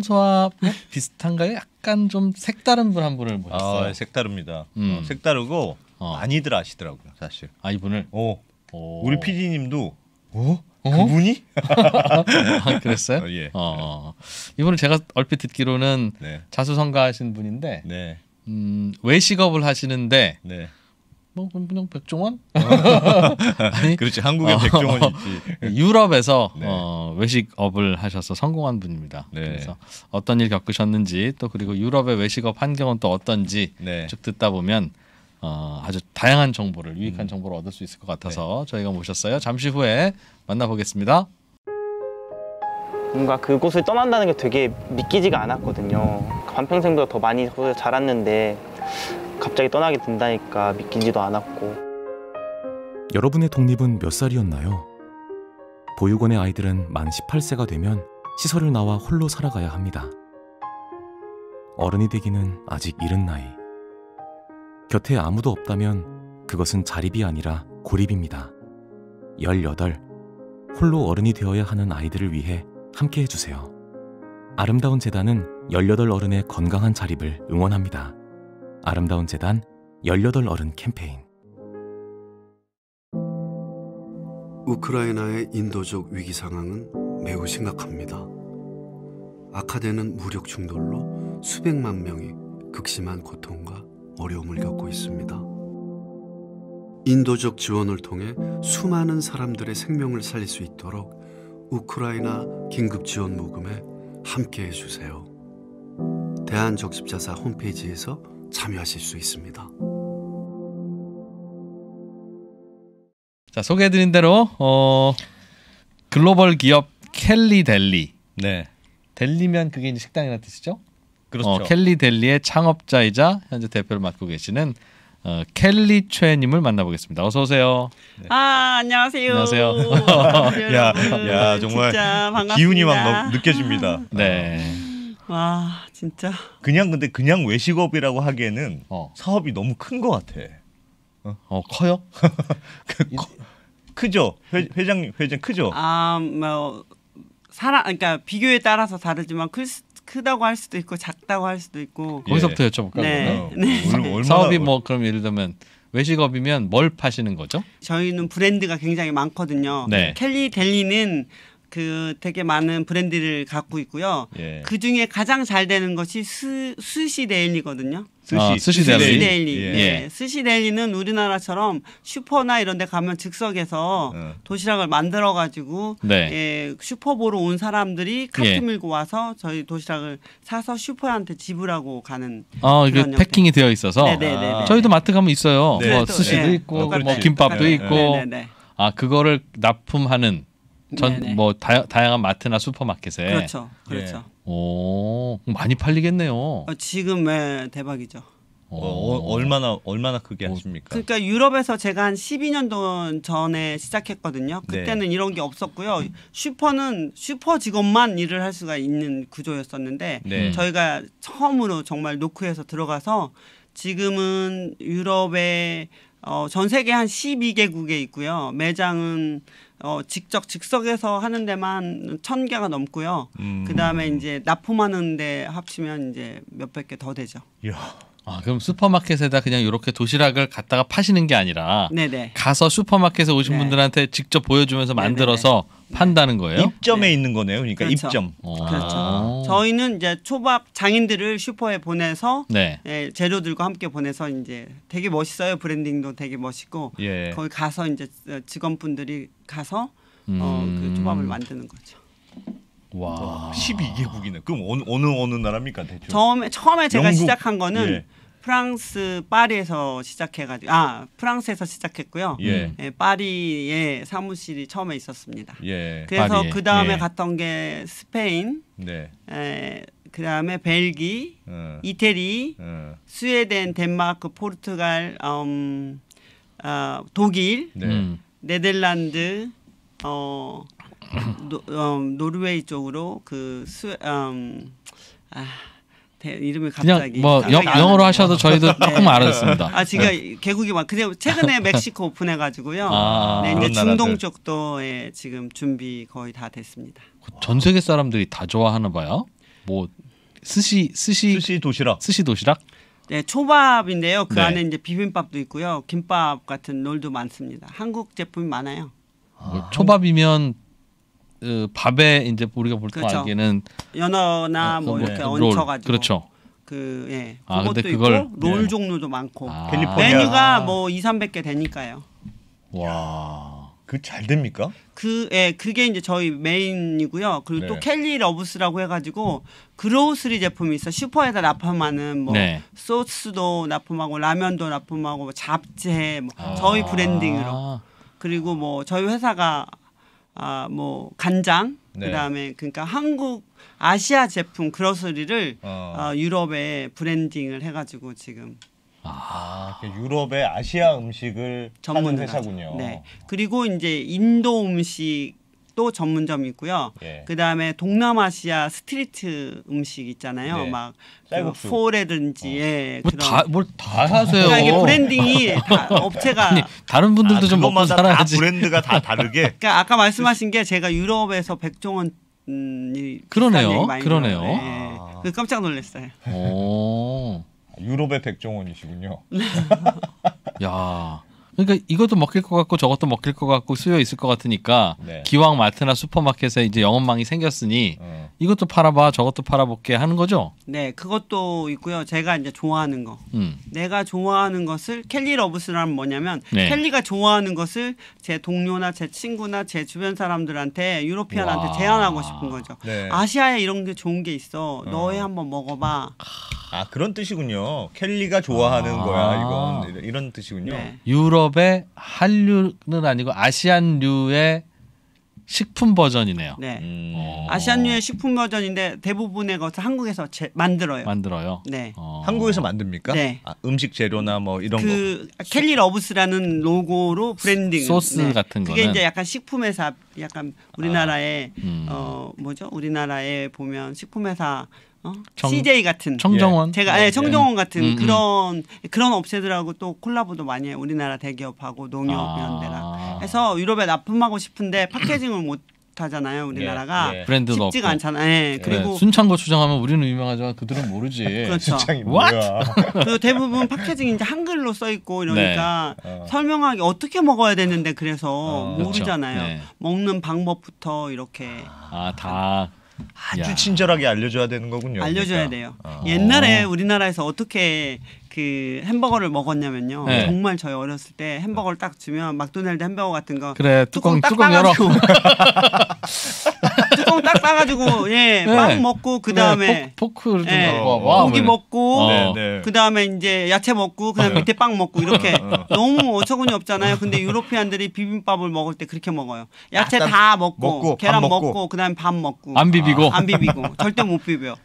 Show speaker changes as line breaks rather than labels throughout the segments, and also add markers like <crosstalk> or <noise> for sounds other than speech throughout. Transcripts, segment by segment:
평소와 <laughs> 비슷한가요? 약간 좀 색다른 분 한 분을 모셨어요. 아, 예,
색다릅니다. 음. 어, 색다르고 어. 많이들 아시더라고요, 사실. 아 이분을. 오. 어.
오. 우리 PD님도
오? 어? 어? 그분이? <laughs> 아, 그랬어요?
어, 예. 어, 어. 이분은 제가 얼핏 듣기로는 네. 자수성가하신 분인데 네. 음, 외식업을 하시는데 네. 뭐 그냥 백종원? 아. 아니, 그렇지 한국의 어, 백종원이 지 어, 유럽에서 네. 어, 외식업을 하셔서 성공한 분입니다. 네. 그래서 어떤 일 겪으셨는지 또 그리고 유럽의 외식업 환경은 또 어떤지 네. 쭉 듣다 보면 어, 아주 다양한 정보를 유익한 음. 정보를 얻을 수 있을 것 같아서 네. 저희가 모셨어요. 잠시 후에
만나보겠습니다. 뭔가 그곳을 떠난다는 게 되게 믿기지가 않았거든요. 반평생보다 더 많이 자랐는데 갑자기 떠나게 된다니까 믿기지도 않았고 여러분의 독립은 몇 살이었나요? 보육원의 아이들은 만 18세가 되면 시설을 나와 홀로 살아가야 합니다. 어른이 되기는 아직 이른 나이. 곁에 아무도 없다면 그것은 자립이 아니라 고립입니다. 18. 홀로 어른이 되어야 하는 아이들을 위해 함께 해주세요. 아름다운 재단은 18 어른의 건강한 자립을 응원합니다. 아름다운 재단 18 어른
캠페인 우크라이나의 인도적 위기 상황은 매우 심각합니다. 아카데는 무력 충돌로 수백만 명이 극심한 고통과 어려움을 겪고 있습니다. 인도적 지원을 통해 수많은 사람들의 생명을 살릴 수 있도록 우크라이나 긴급 지원 모금에 함께 해주세요. 대한적십자사 홈페이지에서 참여하실 수 있습니다. 자, 소개해드린 대로 어,
글로벌 기업 켈리 델리. 네. 델리면 그게 이제 식당이라는 뜻이죠? 그렇죠. 어, 켈리 델리의 창업자이자 현재 대표를 맡고 계시는 어, 켈리 최님을 만나보겠습니다. 어서 오세요.
네. 아 안녕하세요. 안녕하세요.
<laughs>
야,
야 정말 기운이 막
느껴집니다. 네. 어.
와 아, 진짜.
그냥 근데 그냥 외식업이라고 하기에는 어. 사업이 너무 큰 것 같아. 어, 어 커요? <laughs> 그, 커,
크죠. 회, 회장님 회장 크죠. 아 뭐 사람 그러니까 비교에 따라서 다르지만 클 크다고 할 수도 있고 작다고 할 수도 있고. 거기서부터 예. 여쭤볼까요? 네. 어, 네. 네. 사업이
뭐 그럼 예를 들면 외식업이면 뭘 파시는 거죠?
저희는 브랜드가 굉장히 많거든요. 네. 켈리 델리는 그 되게 많은 브랜드를 갖고 있고요. 예. 그 중에 가장 잘 되는 것이 스, 스시 데일리거든요. 스시, 아, 스시, 데일리. 데일리. 예. 예. 스시 데일리는 우리나라처럼 슈퍼나 이런 데 가면 즉석에서 어. 도시락을 만들어 가지고 네. 예, 슈퍼 보러 온 사람들이 카트 예. 밀고 와서 저희 도시락을 사서 슈퍼한테 지불하고 가는 아, 이 패킹이 되어 있어서 아. 저희도
마트 가면 있어요. 네. 뭐 스시도 있고 어, 뭐 김밥도 있고 아, 그거를 납품하는 전뭐 다양한 마트나 슈퍼마켓에 그렇죠, 예. 그렇죠. 예. 오 많이
팔리겠네요. 어,
지금 네, 대박이죠. 어. 어, 어, 얼마나
얼마나 크게 어, 하십니까?
그러니까 유럽에서 제가 한 12년 동 전에 시작했거든요. 네. 그때는 네. 이런 게 없었고요. 슈퍼는 슈퍼 직업만 일을 할 수가 있는 구조였었는데 네. 저희가 처음으로 정말 노크에서 들어가서 지금은 유럽에 어, 전 세계 한 12개국에 있고요. 매장은 어, 직접 즉석에서 하는 데만 천 개가 넘고요. 음. 그 다음에 이제 납품하는 데 합치면 이제 몇백 개 더 되죠. 이야. 아,
그럼 슈퍼마켓에다 그냥 이렇게 도시락을 갖다가 파시는 게 아니라 네네. 가서 슈퍼마켓에 오신 네. 분들한테 직접 보여주면서 만들어서
네네. 판다는 거예요? 입점에 네. 있는 거네요. 그러니까 그렇죠. 입점. 어.
그렇죠.
저희는 이제 초밥 장인들을 슈퍼에 보내서 네. 예, 재료들과 함께 보내서 이제 되게 멋있어요. 브랜딩도 되게 멋있고 예. 거기 가서 이제 직원분들이 가서 음. 어, 그 음. 초밥을 만드는 거죠.
와, 12개국이네. 그럼 어느, 어느 나라입니까
대충? 처음에 처음에 제가 영국. 시작한 거는 예.
프랑스 파리에서 시작해가지고 아 프랑스에서 시작했고요. 예. 예 파리에 사무실이 처음에 있었습니다.
예. 그래서 그 다음에 예. 갔던
게 스페인, 네. 에, 예, 그 다음에 벨기, 어. 이태리, 어. 스웨덴, 덴마크, 포르투갈, 음, 어, 독일, 네. 음. 네덜란드, 어, 노, 어, 노르웨이 쪽으로 그 스, 음, 아. 이름을 갑자기 뭐 갑자기 영, 어로 하셔도 저희도 네. 조금 알아듣습니다. 아 지금 네. 개국이 막 그냥 최근에 <laughs> 멕시코 오픈해가지고요. 아, 네, 이제 중동 쪽도에 지금 준비 거의 다 됐습니다.
전 세계 사람들이 다 좋아하나 봐요. 뭐 스시
스시 스시 도시락 스시 도시락 네, 초밥인데요. 그 네. 안에 이제 비빔밥도 있고요. 김밥 같은 롤도 많습니다. 한국 제품이 많아요.
아, 초밥이면 그 밥에 이제 우리가 볼때 그렇죠. 알기에는
연어나 어, 뭐 이렇게 롤. 얹혀가지고 그렇죠. 그 예. 아, 그것도 그걸, 있고 네. 롤 네. 종류도 많고 아, 메뉴가 뭐 2, 300개 되니까요.
와. 그 잘 됩니까?
그 예, 그게 이제 저희 메인이고요. 그리고 네. 또캘리 러브스라고 해 가지고 그로스리 우 제품이 있어. 슈퍼에다 납품하는 뭐 네. 소스도 납품하고 라면도 납품하고 뭐 잡채 뭐 아. 저희 브랜딩으로. 그리고 뭐 저희 회사가 아, 뭐 간장 네. 그다음에 그러니까 한국 아시아 제품 그로스리를 어. 어, 유럽에 브랜딩을 해가지고 지금
아, 그 유럽의 아시아 음식을 전문 하 회사군요. 네.
그리고 이제 인도 음식 또 전문점이고요. 예. 그다음에 동남아시아 스트리트 음식 있잖아요. 네. 막 그 쌀국수. 소래든지 어. 예, 뭘다뭘다 뭐 하세요. 그러니까 이게 브랜딩이 다 업체가 아니, 다른 분들도 아, 좀 먹고 살아야지. 다 브랜드가 다 다르게. 그러니까 아까 말씀하신 게 제가 유럽에서 백종원 음, 그러네요. 그러네요. 예. 아. 그 깜짝 놀랐어요.
오. 유럽의 백종원이시군요. 네. <laughs>
야. 그러니까 이것도 먹힐 것 같고 저것도 먹힐 것 같고 수요 있을 것 같으니까 네. 기왕 마트나 슈퍼마켓에 이제 영업망이 생겼으니 어. 이것도 팔아봐 저것도 팔아볼게 하는 거죠.
네, 그것도 있고요. 제가 이제 좋아하는 거, 음. 내가 좋아하는 것을 켈리 러브스란 뭐냐면 네. 켈리가 좋아하는 것을 제 동료나 제 친구나 제 주변 사람들한테 유로피안한테 제안하고 싶은 거죠. 네. 아시아에 이런 게 좋은 게 있어. 어. 너희 한번 먹어봐. 아 그런 뜻이군요. 켈리가 좋아하는 아. 거야 이건 이런, 뜻이군요.
네. 유럽의 한류는 아니고 아시안류의 식품
버전이네요.
네. 음. 어. 아시안류의 식품 버전인데 대부분의 것을 한국에서 제, 만들어요. 만들어요. 네. 어. 한국에서 만듭니까? 네. 아,
음식 재료나 뭐 이런 그
거. 켈리 러브스라는 로고로 브랜딩 소스 네. 같은 거. 그게 거는. 이제 약간 식품 회사 약간 우리나라의 아. 음. 어 뭐죠? 우리나라에 보면 식품 회사 어? 정, CJ 같은 청정원 제가 네, 청정원 네. 같은 음, 음, 그런 그런 업체들하고 또 콜라보도 많이 해요. 우리나라 대기업하고 농협 아. 이런 데랑 해서 유럽에 납품하고 싶은데 파케징을 못 하잖아요 우리나라가 예, 예. 브랜드 쉽지가 않잖아요. 예, 예, 그리고
순창고 추정하면 우리는 유명하지만 그들은 모르지. <laughs> 그렇죠. 순창이 뭐야?
<laughs> 대부분 파케징이 이제 한글로 써 있고 이러니까 네. 어. 설명하기 어떻게 먹어야 되는데 그래서 어, 그렇죠. 모르잖아요. 그렇죠. 네. 먹는 방법부터 이렇게.
아다 아주 야. 친절하게 알려줘야 되는 거군요. 알려줘야 그러니까. 돼요.
아. 옛날에 우리나라에서 어떻게 그 햄버거를 먹었냐면요. 네. 정말 저희 어렸을 때 햄버거를 딱 주면 막도날드 햄버거 같은 거 그래 뚜껑 뚜껑, 뚜 열어. <laughs>
<laughs> 딱 싸가지고 예빵 네. 먹고 그 네, 다음에
포크를 좀 예, 고기 네. 먹고 어. 그 다음에 이제 야채 먹고 그다음 에 밑에 빵 먹고 이렇게 어, 어. 너무 어처구니 없잖아요. 근데 유로피안들이 비빔밥을 먹을 때 그렇게 먹어요. 야채 다 먹고, 먹고 계란 먹고, 먹고 그다음 에밥 먹고 안 비비고 아, 안 비비고 절대 못 비벼.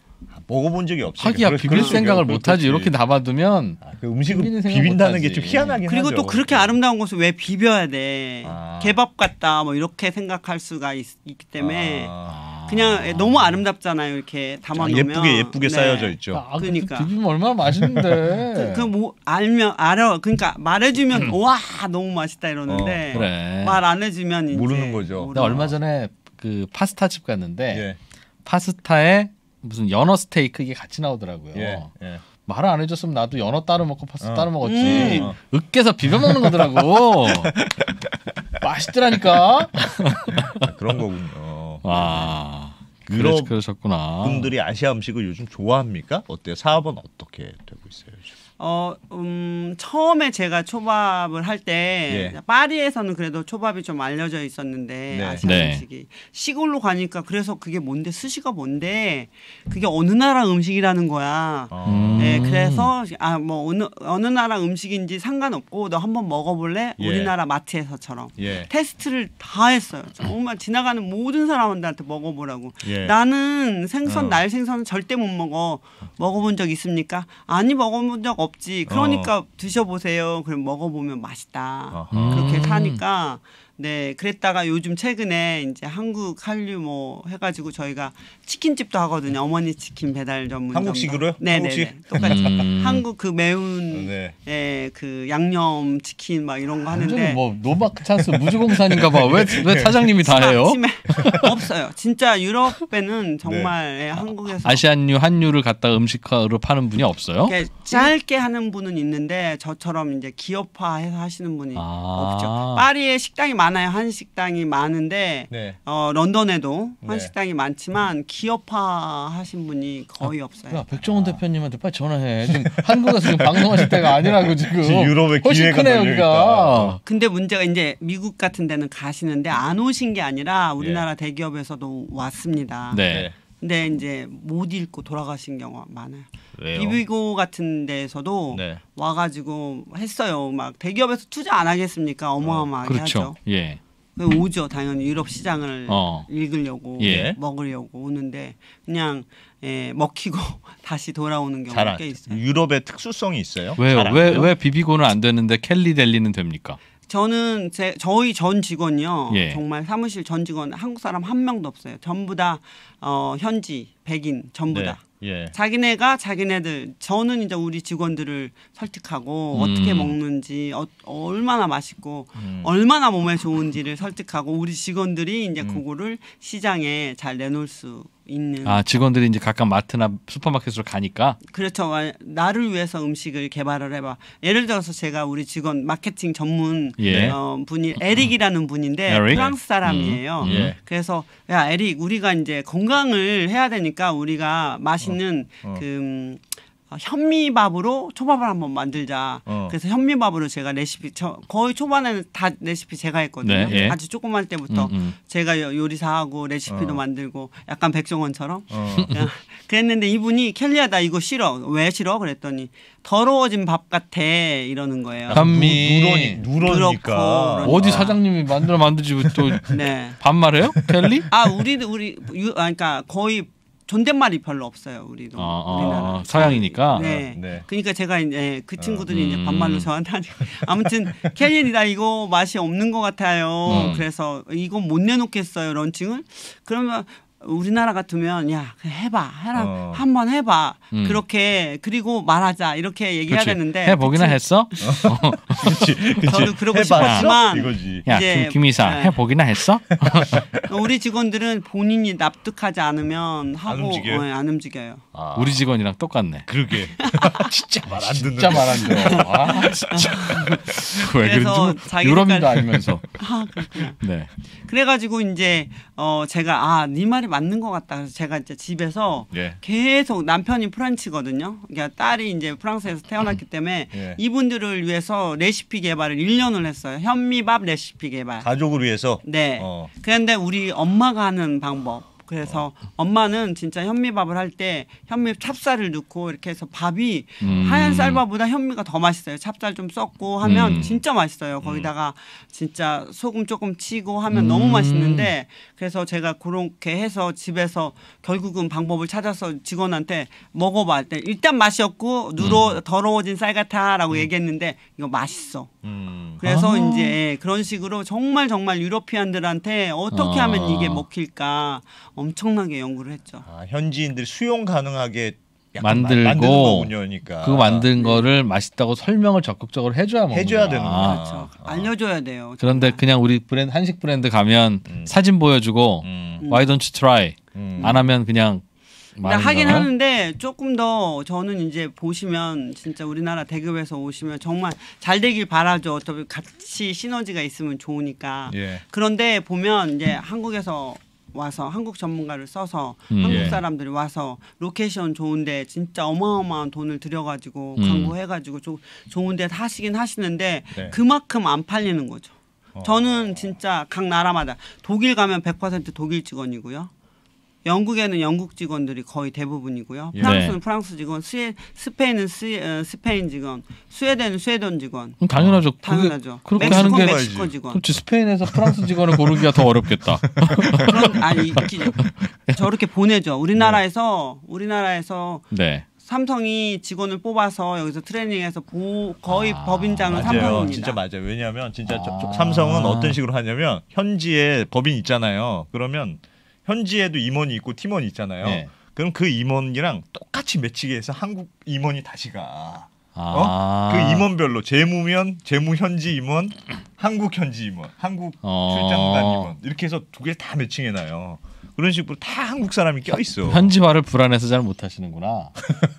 먹어본 적이 없어요. 하기야 그럴, 비빌 생각을 못하지 이렇게
담아두면 아, 그 음식을 비빈다는 게 좀 희한하긴 그리고 하죠. 또 그렇게
아름다운 것을 왜 비벼야 돼? 아. 개밥 같다 뭐 이렇게 생각할 수가 있, 기 때문에 아. 그냥 아. 너무 아름답잖아요. 이렇게 담아 놓으면 아, 예쁘게 예쁘게 네. 쌓여져 있죠. 아, 아 그러니까 비빔 얼마나 맛있는데. <laughs> 그뭐 그 알면 알아. 그러니까 말해주면 음. 와 너무 맛있다 이러는데 어, 그래. 말안 해주면 이제 모르는
거죠.
나 얼마 전에 그 파스타 집 갔는데 예. 파스타에 무슨 연어 스테이크 이게 같이 나오더라고요. 예. 예. 말을 안 해줬으면 나도 연어 따로 먹고 파스타 어. 따로 먹었지. 음.
으깨서 비벼 먹는 거더라고.
<laughs> 맛있더라니까. 그런 거군요. 아 유럽 네. 그러셨구나. 분들이 아시아 음식을 요즘 좋아합니까? 어때요? 사업은 어떻게 되고 있어요?
어, 음, 처음에 제가 초밥을 할때 예. 파리에서는 그래도 초밥이 좀 알려져 있었는데 네. 아시아 음식이 네. 시골로 가니까 그래서 그게 뭔데 스시가 뭔데 그게 어느 나라 음식이라는 거야. 아. 네, 음. 예, 그래서 아 뭐 어느 어느 나라 음식인지 상관없고 너 한번 먹어볼래? 예. 우리나라 마트에서처럼 예. 테스트를 다 했어요. 정말 지나가는 모든 사람들한테 먹어보라고. 예. 나는 생선 어. 날 생선은 절대 못 먹어. 먹어본 적 있습니까? 아니 먹어본 적 없. 어 없지. 그러니까 어. 드셔보세요. 그럼 먹어보면 맛있다. 아하. 그렇게 사니까 네, 그랬다가 요즘 최근에 이제 한국 한류 뭐 해가지고 저희가 치킨집도 하거든요. 어머니 치킨 배달 전문. 한국식으로요? 네, 네, 네. 똑같이
음. 한국
그 매운 네. 네. 그 양념 치킨 막 이런 거 하는데 뭐 노마크 찬스 무주공산인가 봐. 왜왜 <laughs> 사장님이 다 해요? <laughs> 없어요. 진짜 유럽 에는 네. 정말 네. 한국에서
아시안류 한류를 갖다 음식화로 파는 분이 없어요? 네,
짧게 하는 분은 있는데 저처럼 이제 기업화해서 하시는 분이 아. 없죠. 파리의 식당이 많아요. 한식당이 많은데 네. 어, 런던에도 한식당이 네. 많지만 기업화 하신 분이 거의 아, 없어요. 야, 백종원 대표님한테
빨리 전화해. 지금 한국에서 지금 방송하실 때가 아니라고 지금. 지금 유럽의 훨씬 크네요,
여기가.
근데 문제가 이제 미국 같은 데는 가시는데 안 오신 게 아니라 우리나라 예. 대기업에서도 왔습니다. 네. 네. 근데 네, 이제 못 읽고 돌아가신 경우가 많아요. 왜요? 비비고 같은 데에서도 네. 와가지고 했어요. 막 대기업에서 투자 안 하겠습니까? 어마어마하게 어, 그렇죠. 하죠. 예. 그 오죠 당연히 유럽 시장을 어. 읽으려고 예. 네, 먹으려고 오는데 그냥 예, 먹히고 <laughs> 다시 돌아오는 경우가 꽤 있어요. 유럽의 특수성이 있어요?
왜왜왜 비비고는 안 되는데 캘리 델리는
됩니까? 저는 제 저희 전 직원이요. 예. 정말 사무실 전 직원 한국 사람 한 명도 없어요. 전부 다 어, 현지 백인 전부 네. 다. 예. 자기네가 자기네들 저는 이제 우리 직원들을 설득하고 음. 어떻게 먹는지 어, 얼마나 맛있고 음. 얼마나 몸에 좋은지를 설득하고 우리 직원들이 이제 음. 그거를 시장에 잘 내놓을 수 있는 아
직원들이 이제 각각 마트나 슈퍼마켓으로 가니까
그렇죠 아, 나를 위해서 음식을 개발을 해봐 예를 들어서 제가 우리 직원 마케팅 전문 예. 네, 어, 분이 에릭이라는 분인데 에릭? 프랑스 음. 사람이에요 음. 예. 그래서 야 에릭 우리가 이제 건강을 해야 되니까 우리가 맛있는 어. 어. 그 음, 어, 현미밥으로 초밥을 한번 만들자. 어. 그래서 현미밥으로 제가 레시피 저 거의 초반에는 다 레시피 제가 했거든요. 네, 예. 아주 조그만 때부터 음, 음. 제가 요리사하고 레시피도 어. 만들고 약간 백종원처럼 어. <laughs> 그랬는데 이분이 켈리야 다 이거 싫어. 왜 싫어? 그랬더니 더러워진 밥 같아 이러는 거예요. 아, 현미 누러니 까 어디 사장님이 만들어 만들지 또 <laughs> 네. 반말해요? 켈리? 아 우리 우리 아, 그러니까 거의 존댓말이 별로 없어요. 우리도
아, 아, 우리나라 아, 서양이니까. 네. 네. 네.
그러니까 제가 이제 그 친구들이 아, 음. 이제 반말로 저한테 하니 <laughs> 아무튼 캐리엔이다 이거 맛이 없는 것 같아요. 음. 그래서 이거 못 내놓겠어요 런칭을. 그러면 우리나라 같으면 야 해봐 해라 어. 한번 해봐 음. 그렇게 그리고 말하자 이렇게 얘기해야 그렇 되는데 해보기나 했어
<laughs> 어. 그치, 그 저도 그러고 싶었지만 이거지. 야 이제, 김, 이사 네. 해보기나 했어
<laughs> 우리 직원들은 본인이 납득하지 않으면 하고 어, 안, 움직여요 아. 우리
직원이랑 똑같네 그러게 <laughs> 진짜 말 안 듣는 진짜 말안 들어 아, 진짜 왜 그래서 유럽인도 알면서 아, 그렇구나. 네
그래가지고 이제 어 제가 아네 말이 맞는 것 같다. 그래서 제가 이제 집에서 예. 계속 남편이 프렌치거든요. 그러니까 딸이 이제 프랑스에서 태어났기 때문에 음. 예. 이분들을 위해서 레시피 개발을 1년을 했어요. 현미밥 레시피 개발.
가족을 위해서. 네. 어.
그런데 우리 엄마가 하는 방법. 그래서 엄마는 진짜 현미밥을 할 때 현미 찹쌀을 넣고 이렇게 해서 밥이 음. 하얀 쌀밥보다 현미가 더 맛있어요. 찹쌀 좀 섞고 하면 음. 진짜 맛있어요. 거기다가 음. 진짜 소금 조금 치고 하면 너무 음. 맛있는데 그래서 제가 그렇게 해서 집에서 결국은 방법을 찾아서 직원한테 먹어봐 할때 일단 맛이 없고 누로 음. 더러워진 쌀 같아라고 얘기했는데 이거 맛있어. 그래서 아. 이제 예, 그런 식으로 정말 정말 유러피안들한테 어떻게 아. 하면 이게 먹힐까 어, 엄청나게 연구를 했죠. 아, 현지인들이 수용 가능하게
만들고 그러니까. 그 만든 예. 거를 맛있다고 설명을 적극적으로 해줘야 먹는 해줘야 되는 거죠. 그렇죠.
아. 알려줘야 돼요. 정말.
그런데 그냥 우리 브랜드 한식 브랜드 가면 음. 사진 보여주고
음. 음. Why don't
you try 음. 안 하면 그냥 근데 하긴
하는데 조금 더 저는 이제 보시면 진짜 우리나라 대기에서 오시면 정말 잘 되길 바라죠. 어차피 같이 시너지가 있으면 좋으니까. 예. 그런데 보면 이제 한국에서 와서 한국 전문가를 써서 음. 한국 예. 사람들이 와서 로케이션 좋은데 진짜 어마어마한 돈을 들여가지고 음. 광고해가지고 조, 좋은데 하시긴 하시는데 네. 그만큼 안 팔리는 거죠. 어. 저는 진짜 각 나라마다 독일 가면 100% 독일 직원이고요. 영국에는 영국 직원들이 거의 대부분이고요. 예. 프랑스는 네. 프랑스 직원, 스웨, 스페인은 스 어, 스페인 직원, 스웨덴은 스웨덴 직원. 당연하죠. 그 당연하죠. 그렇게 멕시코, 하는 게 멕시코 직원. 그렇지 스페인에서
프랑스 직원을 고르기가 더 어렵겠다. 그런, 아니 있 <laughs> 저렇게
보내죠. 우리나라에서 네. 우리나라에서 네. 삼성이 직원을 뽑아서 여기서 트레이닝해서 보, 거의 아, 법인장은 맞아요. 삼성입니다. 진짜
맞아요. 왜냐하면 진짜 아. 삼성은 어떤 식으로 하냐면 현지에 법인 있잖아요. 그러면 현지에도 임원이 있고 팀원이 있잖아요. 네. 그럼 그 임원이랑 똑같이 매치기해서 한국 임원이 다시 가. 어? 아~ 어? 그 임원별로 재무면 재무 현지 임원, 한국 현지 임원, 한국 어~ 출장단 임원 이렇게 해서 두 개 다 매칭해 놔요.
그런 식으로 다 한국 사람이 껴 있어.
현지화를 불안해서 잘 못하시는구나.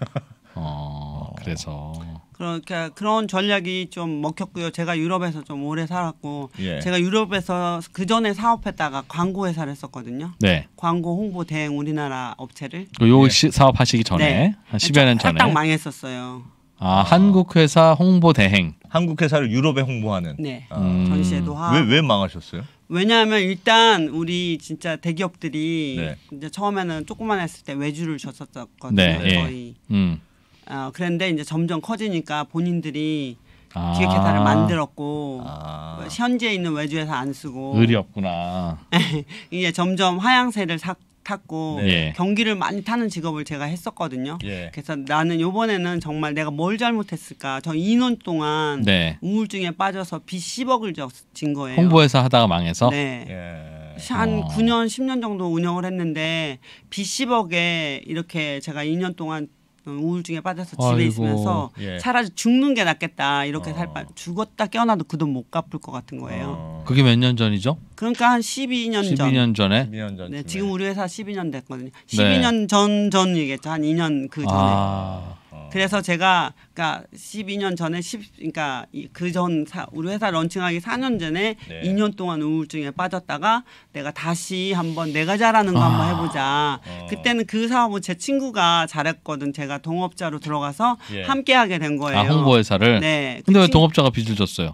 <laughs> 어, 그래서
그러니까 그런 전략이 좀 먹혔고요. 제가 유럽에서 좀 오래 살았고 예. 제가 유럽에서 그 전에 사업했다가 광고 회사를 했었거든요. 네. 광고 홍보 대행 우리나라 업체를.
그 요 예. 네. 사업 하시기 전에 네. 한 10여 년
전에 딱
망했었어요.
아, 아, 한국 회사 홍보 대행. 한국 회사를 유럽에 홍보하는. 네. 아. 음. 전시회도 하. 왜왜 망하셨어요?
왜냐하면 일단 우리 진짜 대기업들이 네. 이제 처음에는 조금만 했을 때 외주를 줬었거든요. 네. 예. 거의. 예. 음. 어, 그런데 이제 점점 커지니까 본인들이 아. 기획 회사를 만들었고 아. 현재 있는 외주 회사 안 쓰고 의리
없구나. <laughs>
이게 점점 하향세를 사, 탔고 네. 예. 경기를 많이 타는 직업을 제가 했었거든요. 예. 그래서 나는 요번에는 정말 내가 뭘 잘못했을까. 저 2년 동안 네. 우울증에 빠져서 빚 10억을 진 거예요. 홍보회사
하다가 망해서. 네.
예. 한 어. 9년 10년 정도 운영을 했는데 빚 10억에 이렇게 제가 2년 동안 음, 우울증에 빠져서 집에 아이고, 있으면서 예. 차라리 죽는 게 낫겠다 이렇게 어. 살바 죽었다 깨어나도 그 돈 못 갚을 것 같은 거예요. 어.
그게 몇 년 전이죠?
그러니까 한 12년 전. 12년 전에. 12년 전. 네, 지금 우리 회사 12년 됐거든요. 12년 전전 네. 전얘기한 2년 그 전에. 아. 그래서 제가 그러니까 12년 전에 10 그러니까 그 전 우리 회사 런칭하기 4년 전에 네. 2년 동안 우울증에 빠졌다가 내가 다시 한번 내가 잘하는 거 아. 한번 해보자. 어. 그때는 그사업은제 뭐 친구가 잘했거든. 제가 동업자로 들어가서 예. 함께하게 된 거예요. 아, 홍보 회사를. 네. 그 근데 그왜 동업자가
빚을 졌어요?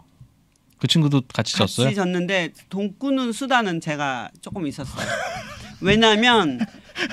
그 친구도 같이 졌어요? 같이
졌는데 돈 꾸는 수단은 제가 조금 있었어요. 왜냐하면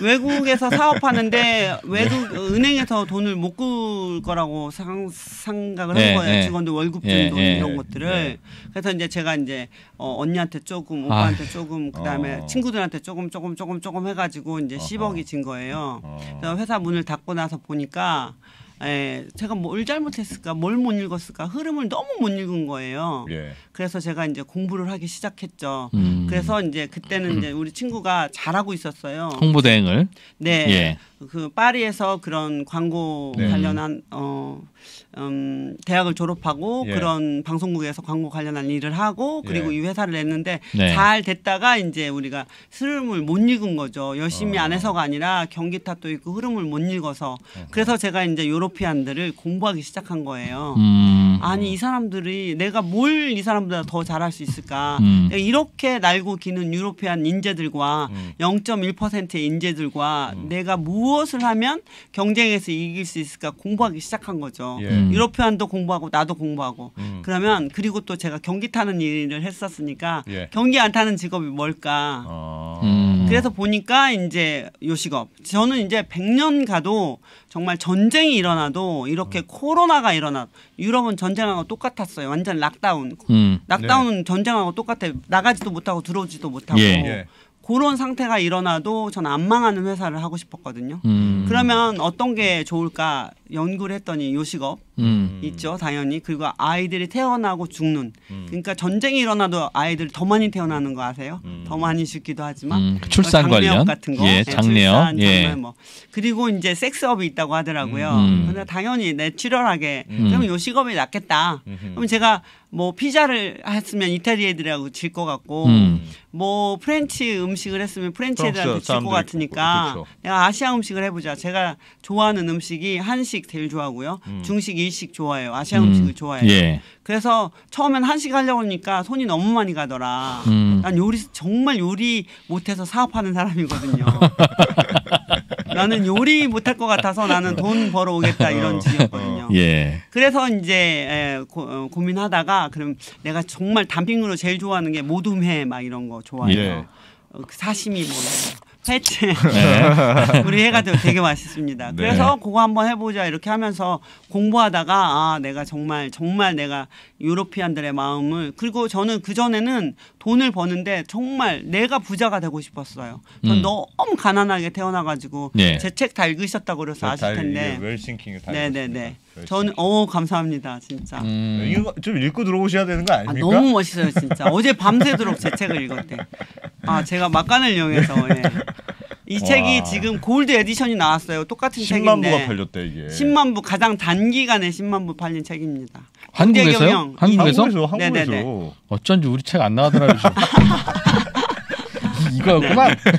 외국에서 사업하는데 외국 은행에서 돈을 못꿀 거라고 상, 생각을 한 네, 거예요. 네. 직원들 월급 준돈 예, 예, 이런 예. 것들을. 네. 그래서 이제 제가 이제 어, 언니한테 조금, 아. 오빠한테 아. 조금, 어. 그다음에 어. 친구들한테 조금 조금 조금 조금 해가지고 이제 10억이 진 거예요. 어. 그래서 회사 문을 닫고 나서 보니까. 예, 제가 뭘 잘못했을까, 뭘 못 읽었을까, 흐름을 너무 못 읽은 거예요. 예. 그래서 제가 이제 공부를 하기 시작했죠. 음. 그래서 이제 그때는 음. 이제 우리 친구가 잘하고 있었어요.
홍보대행을.
네. 예. 그 파리에서 그런 광고 네. 관련한 어 음, 대학을 졸업하고 예. 그런 방송국에서 광고 관련한 일을 하고 그리고 예. 이 회사를 했는데 네. 잘 됐다가 이제 우리가 흐름을 못 읽은 거죠. 열심히 어. 안 해서가 아니라 경기 탓도 있고 흐름을 못 읽어서 그래서 제가 이제 유로피안들을 공부하기 시작한 거예요. 음. 아니 이 사람들이 내가 뭘 이 사람보다 더 잘할 수 있을까? 음. 그러니까 이렇게 날고 기는 유로피안 인재들과 음. 0.1%의 인재들과 음. 내가 무 무엇을 하면 경쟁에서 이길 수 있을까 공부하기 시작한 거죠. 예. 음. 유로피안도 공부하고 나도 공부하고 음. 그러면 그리고 또 제가 경기 타는 일을 했었으니까 예. 경기 안 타는 직업이 뭘까. 아. 음. 그래서 보니까 이제 요식업. 저는 이제 100년 가도 정말 전쟁이 일어나도 이렇게 음. 코로나가 일어나 유럽은 전쟁하고 똑같았어요. 완전 락다운. 음. 락다운은 네. 전쟁하고 똑같아. 나가지도 못하고 들어오지도 못하고. 예. 예. 그런 상태가 일어나도 저는 안 망하는 회사를 하고 싶었거든요. 음. 그러면 어떤 게 좋을까 연구를 했더니 요식업 음. 있죠, 당연히. 그리고 아이들이 태어나고 죽는. 음. 그러니까 전쟁이 일어나도 아이들 더 많이 태어나는 거 아세요? 음. 더 많이 죽기도 하지만 음, 그 출산 관련 같은 거, 예, 장례업, 네, 예. 뭐 그리고 이제 섹스업이 있다고 하더라고요. 음. 근데 당연히 내추럴하게 그러 요식업이 낫겠다. 그럼 제가 뭐 피자를 했으면 이탈리 애들하고 질 것 같고 음. 뭐 프렌치 음식을 했으면 프렌치 애들한테 질것 같으니까 그렇죠. 내가 아시아 음식을 해보자. 제가 좋아하는 음식이 한식 제일 좋아하고요. 음. 중식, 일식 좋아해요. 아시아 음. 식을 좋아해요. 예. 그래서 처음엔 한식 하려고 하니까 손이 너무 많이 가더라. 음. 난 요리 정말 요리 못해서 사업하는 사람이거든요. <laughs> 나는 요리 못할 것 같아서 나는 돈 벌어 오겠다 이런 어. 지였거든요.
어.
예.
그래서 이제 에, 예, 고, 어, 민하다가 그럼 내가 정말 단핑으로 제일 좋아하는 게 모둠회 막 이런 거 좋아해요. 예. 그 사심이뭐 패치. 네. <laughs> 우리 해가 되게 맛있습니다. 네. 그래서 네. 그거 한번 해보자 이렇게 하면서 공부하다가 아 내가 정말 정말 내가 유로피안들의 마음을 그리고 저는 그 전에는 돈을 버는데 정말 내가 부자가 되고 싶었어요. 전 음. 너무 가난하게 태어나가지고 네. 제책 다 읽으셨다고 그래서 아실 텐데.
웰싱킹 다.
네네네. 저는 어 감사합니다 진짜. 음. 네, 이거 좀 읽고 들어오셔야 되는 거 아, 아닙니까? 아, 너무 멋있어요 진짜. 어제 밤새도록 제 책을 읽었대. 아 제가 막간을 이용해서 예. 이 와. 책이 지금 골드 에디션이 나왔어요. 똑같은 10만 책인데. 10만 부가 팔렸대 이게. 10만 부 가장 단기간에 10만 부 팔린 책입니다. 한국에서요? 한국에서? 한국에서? 한국에서. 네네네.
어쩐지 우리 책 안 나가더라고요.
<laughs> 이거구만. 네.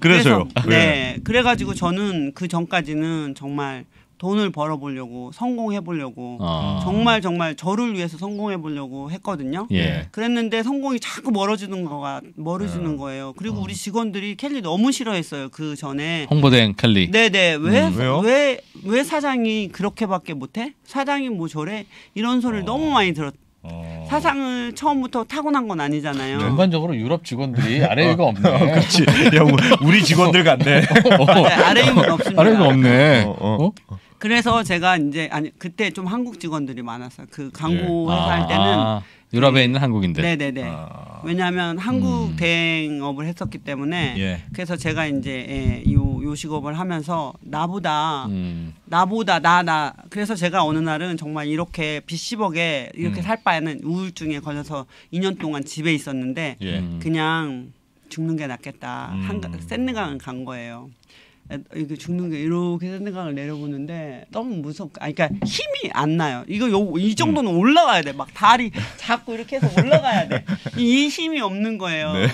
그래서요. 그래서, 네. 그래가지고 저는 그 전까지는 정말 돈을 벌어보려고 성공해보려고 아. 정말 정말 저를 위해서 성공해보려고 했거든요. 예. 그랬는데 성공이 자꾸 멀어지는 거가 멀어지는 예. 거예요. 그리고 어. 우리 직원들이 켈리 너무 싫어했어요. 그 전에
홍보대행 켈리. 네네 왜왜왜
음. 왜 사장이 그렇게밖에 못해? 사장이 뭐 저래? 이런 소리를 어. 너무 많이 들었. 어... 사상을 처음부터 타고난 건 아니잖아요. 전반적으로 유럽
직원들이 <laughs> 아래위가 어. 없네. 어, 그렇지. 야,
우리
직원들 같네. 어, 네, 아래위가 없습니다. 아래위가
없네. 어? 어, 어.
그래서 제가 이제 아니 그때 좀 한국 직원들이 많아서그 광고 예. 아, 회사 할 때는 아,
유럽에 그 있는 한국인들.
네네네. 아. 왜냐하면 한국 음. 대행업을 했었기 때문에 예. 그래서 제가 이제 예, 요 요식업을 하면서 나보다 음. 나보다 나나 나. 그래서 제가 어느 날은 정말 이렇게 비십억에 이렇게 음. 살 바에는 우울증에 걸려서 2년 동안 집에 있었는데 예. 그냥 죽는 게 낫겠다. 한샌느강을간 음. 거예요. 이게 죽는 게 이렇게 생각을 내려보는데 너무 무섭고, 아, 그러니까 힘이 안 나요. 이거 요, 이 정도는 음. 올라가야 돼. 막 다리 잡고 이렇게 해서 올라가야 돼. <laughs> 이 힘이 없는 거예요. 네.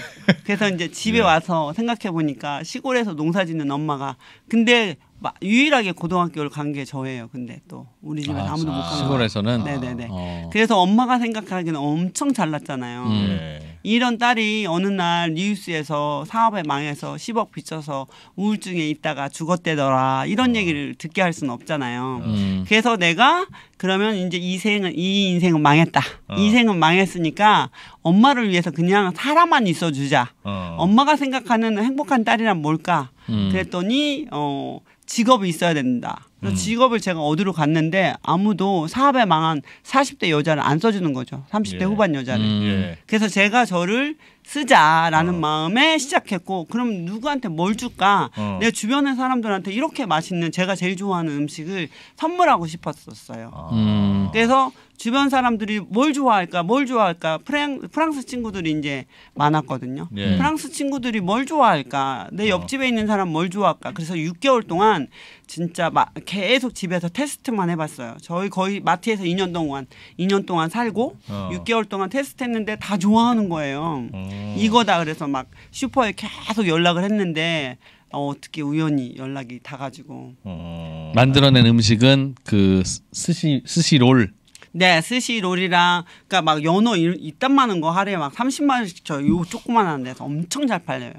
그래서 이제 집에 네. 와서 생각해 보니까 시골에서 농사짓는 엄마가 근데 유일하게 고등학교를 간 게 저예요. 근데 또 우리 집에 아, 아무도 아, 못 가요. 시골에서는. 네네네. 아. 그래서 엄마가 생각하기는 엄청 잘났잖아요. 음. 네. 이런 딸이 어느 날 뉴스에서 사업에 망해서 10억 빚져서 우울증에 있다가 죽었대더라 이런 어. 얘기를 듣게 할 수는 없잖아요. 음. 그래서 내가 그러면 이제 이 생은 이 인생은 망했다. 어. 이 생은 망했으니까 엄마를 위해서 그냥 사람만 있어주자. 어. 엄마가 생각하는 행복한 딸이란 뭘까? 음. 그랬더니 어. 직업이 있어야 된다. 그래서 음. 직업을 제가 어디로 갔는데 아무도 사업에 망한 40대 여자를 안 써주는 거죠. 30대 예. 후반 여자를. 음. 예. 그래서 제가 저를 쓰자라는 어. 마음에 시작했고 그럼 누구한테 뭘 줄까? 어. 내 주변의 사람들한테 이렇게 맛있는 제가 제일 좋아하는 음식을 선물하고 싶었었어요. 아. 그래서 주변 사람들이 뭘 좋아할까, 뭘 좋아할까. 프랑, 프랑스 친구들이 이제 많았거든요. 네. 프랑스 친구들이 뭘 좋아할까, 내 어. 옆집에 있는 사람 뭘 좋아할까. 그래서 6개월 동안 진짜 막 계속 집에서 테스트만 해봤어요. 저희 거의 마트에서 2년 동안, 2년 동안 살고 어. 6개월 동안 테스트했는데 다 좋아하는 거예요. 음. 이거다 그래서 막 슈퍼에 계속 연락을 했는데 어, 어떻게 우연히 연락이 다 가지고 어... 만들어낸
음식은 그 스시 스시롤
네, 스시롤이랑 그러니까 막 연어 이딴 많은 거 하루에 막 30만 원씩 저요 조그만한 데서 엄청 잘 팔려요.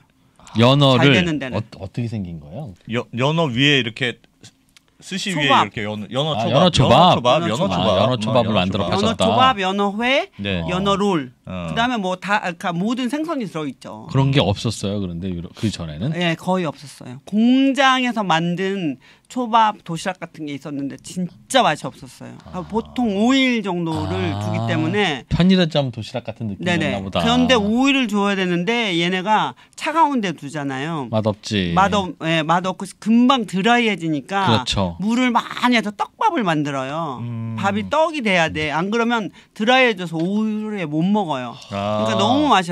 연어를 어, 어떻게 생긴 거예요?
여, 연어 위에 이렇게 스시 초밥. 위에 이렇게 연, 연어 아, 초밥, 아, 연어 초밥, 연어 초밥, 연어
초밥을 만들어 파셨다. 연어 초밥, 아, 연어회, 어, 네. 연어 롤. 어. 그다음에 뭐다 그러니까 모든 생선이 들어 있죠.
그런 게 없었어요. 그런데 그 전에는
예, 네, 거의 없었어요. 공장에서 만든 초밥 도시락 같은 게 있었는데 진짜 맛이 없었어요. 아. 보통 5일 정도를 아. 주기 때문에 편의점 도시락 같은 느낌이었나 보다. 그런데 5일을 줘야 되는데 얘네가 차가운 데 두잖아요.
맛없지. 맛없
예, 맛없고 금방 드라이해지니까 그렇죠. 물을 많이 해서 떡밥을 만들어요. 음. 밥이 떡이 돼야 돼. 안 그러면 드라이해져서 5일에 못 먹어요. 아. 그러니까 너무 맛이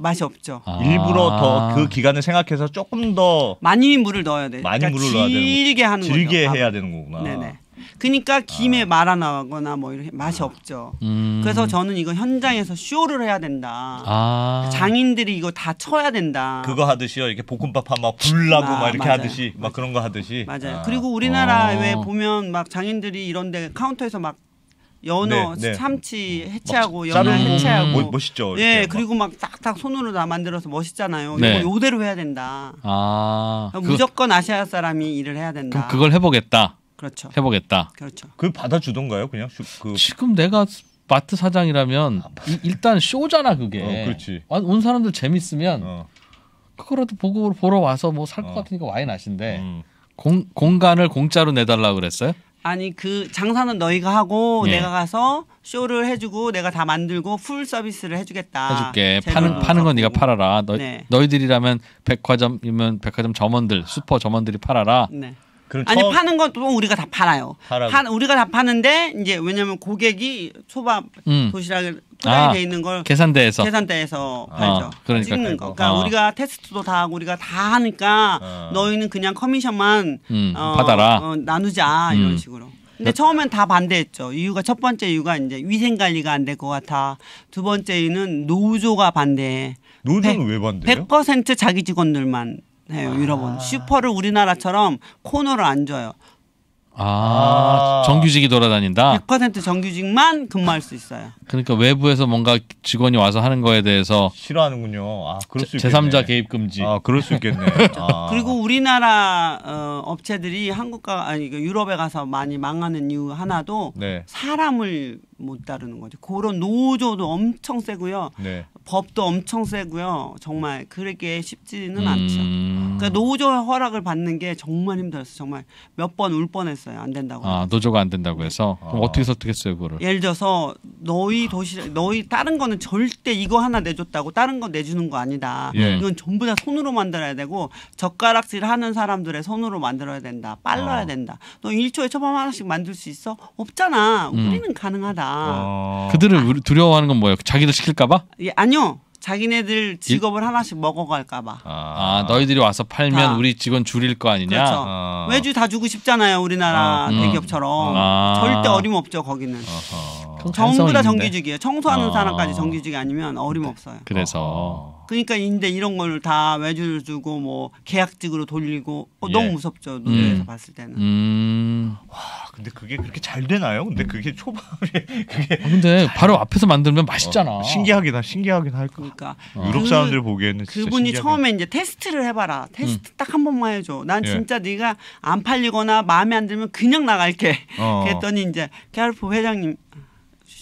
맛이 없죠. 아. 일부러 더
그 기간을 생각해서 조금 더
많이 물을 넣어야 돼. 많이 그러니까 물을 넣어야 돼. 질기게 하는 거죠. 질게
해야 되는 거구나. 네네.
그러니까 김에 아. 말아 나거나 뭐 이렇게 맛이 음. 없죠.
음. 그래서
저는 이거 현장에서 쇼를 해야 된다.
아.
장인들이 이거 다 쳐야 된다. 그거
하듯이요. 이렇게 볶음밥 한막 불나고 아, 막 이렇게 맞아요. 하듯이 맞아요. 막 그런 거 하듯이. 맞아요. 아. 그리고 우리나라 에 어.
보면 막 장인들이 이런데 카운터에서 막 연어, 네, 네. 참치 음. 해체하고 연어 해체하고 음~ 멋있죠. 예, 그리고 막 딱딱 손으로 다 만들어서 멋있잖아요. 네. 이거 요대로 해야 된다.
아
그러니까 무조건
아시아 사람이 일을 해야 된다.
그걸 해보겠다. 그렇죠.
해보겠다.
그렇죠.
그 받아주던가요, 그냥 그 지금 내가 마트
사장이라면 아, 이, 일단 쇼잖아 그게. 어, 그렇지. 아, 온 사람들 재밌으면 어. 그거라도 보고 보러 와서 뭐 살것 어. 같으니까 와인
아신데 음.
공, 공간을 공짜로 내달라 그랬어요?
아니 그 장사는 너희가 하고 예. 내가 가서 쇼를 해주고 내가 다 만들고 풀 서비스를 해주겠다.
해줄게. 파는 파는 건 네가 팔아라. 너, 네. 너희들이라면 백화점이면 백화점 점원들, 슈퍼 점원들이 팔아라. 네. 아니
파는 것도 우리가 다 팔아요. 파, 우리가 다 파는데 이제 왜냐면 고객이 초밥 음. 도시락을 포장이 아, 있는 걸 계산대에서 계산대에서 아, 팔죠. 어, 그러니까 찍는 거. 그러니까 어. 우리가 테스트도 다 하고 우리가 다 하니까 어. 너희는 그냥 커미션만 음, 어, 받아라. 어, 나누자 이런 음. 식으로. 근데 처음엔 다 반대했죠. 이유가 첫 번째 이유가 이제 위생 관리가 안 될 것 같아. 두 번째 이유는 노조가 반대해. 노조는 왜 반대해요? 100% 자기 직원들만 해요 네, 유럽은 아. 슈퍼를 우리나라처럼 코너를 안 줘요.
아, 아, 정규직이 돌아다닌다.
100% 정규직만 근무할 수 있어요.
그러니까 외부에서 뭔가 직원이 와서 하는 거에 대해서
싫어하는군요. 아, 그럴 수 있겠네. 제3자 개입 금지. 아, 그럴 수 있겠네. <laughs> 아.
그리고 우리나라 어, 업체들이 한국과 아니 그 유럽에 가서 많이 망하는 이유 하나도 네. 사람을 못 다루는 거죠. 그런 노조도 엄청 세고요. 네. 법도 엄청 세고요. 정말 그렇게 쉽지는 음... 않죠. 그러니까 노조 허락을 받는 게 정말 힘들었어요. 정말 몇 번 울 뻔했어요. 안 된다고.
아 노조가 안 된다고 해서 네. 그럼 어. 어떻게 설득했어요 그거를?
예를 들어서 너희 도시 너희 다른 거는 절대 이거 하나 내줬다고 다른 거 내주는 거 아니다. 예. 이건 전부 다 손으로 만들어야 되고 젓가락질 하는 사람들의 손으로 만들어야 된다. 빨라야 어. 된다. 너 일초에 초밥 하나씩 만들 수 있어? 없잖아. 음. 우리는 가능하다.
어. 그들을 두려워하는 건 뭐예요? 자기도 시킬까 봐?
예, 아니요. 자기네들 직업을 일? 하나씩 먹어갈까봐.
아, 너희들이 와서 팔면 다. 우리 직원 줄일 거 아니냐? 그렇죠. 어. 외주
다 주고 싶잖아요, 우리나라 어, 음. 대기업처럼. 아. 절대 어림없죠, 거기는. 어허. 전부 다 정규직이에요. 청소하는 아. 어. 사람까지 정규직이 아니면 어림없어요.
그래서
그러니까 인데 이런 걸 다 외주를 주고 뭐 계약직으로 돌리고 어, 예. 너무 무섭죠 눈에서 음. 봤을 때는. 음. 와 근데 그게 그렇게 잘 되나요? 근데 그게 초반에 <laughs>
그게 아, 근데 바로 앞에서
만들면 맛있잖아. 어, 신기하긴 하 신기하긴 할 거. 그러니까 어. 유럽 그 사람들 그, 보기에는 그분이 신기하긴. 처음에
이제 테스트를 해봐라. 테스트 음. 딱한 번만 해줘. 난 예. 진짜 네가 안 팔리거나 마음에 안 들면 그냥 나갈게. 어. <laughs> 그랬더니 이제 캐르프 회장님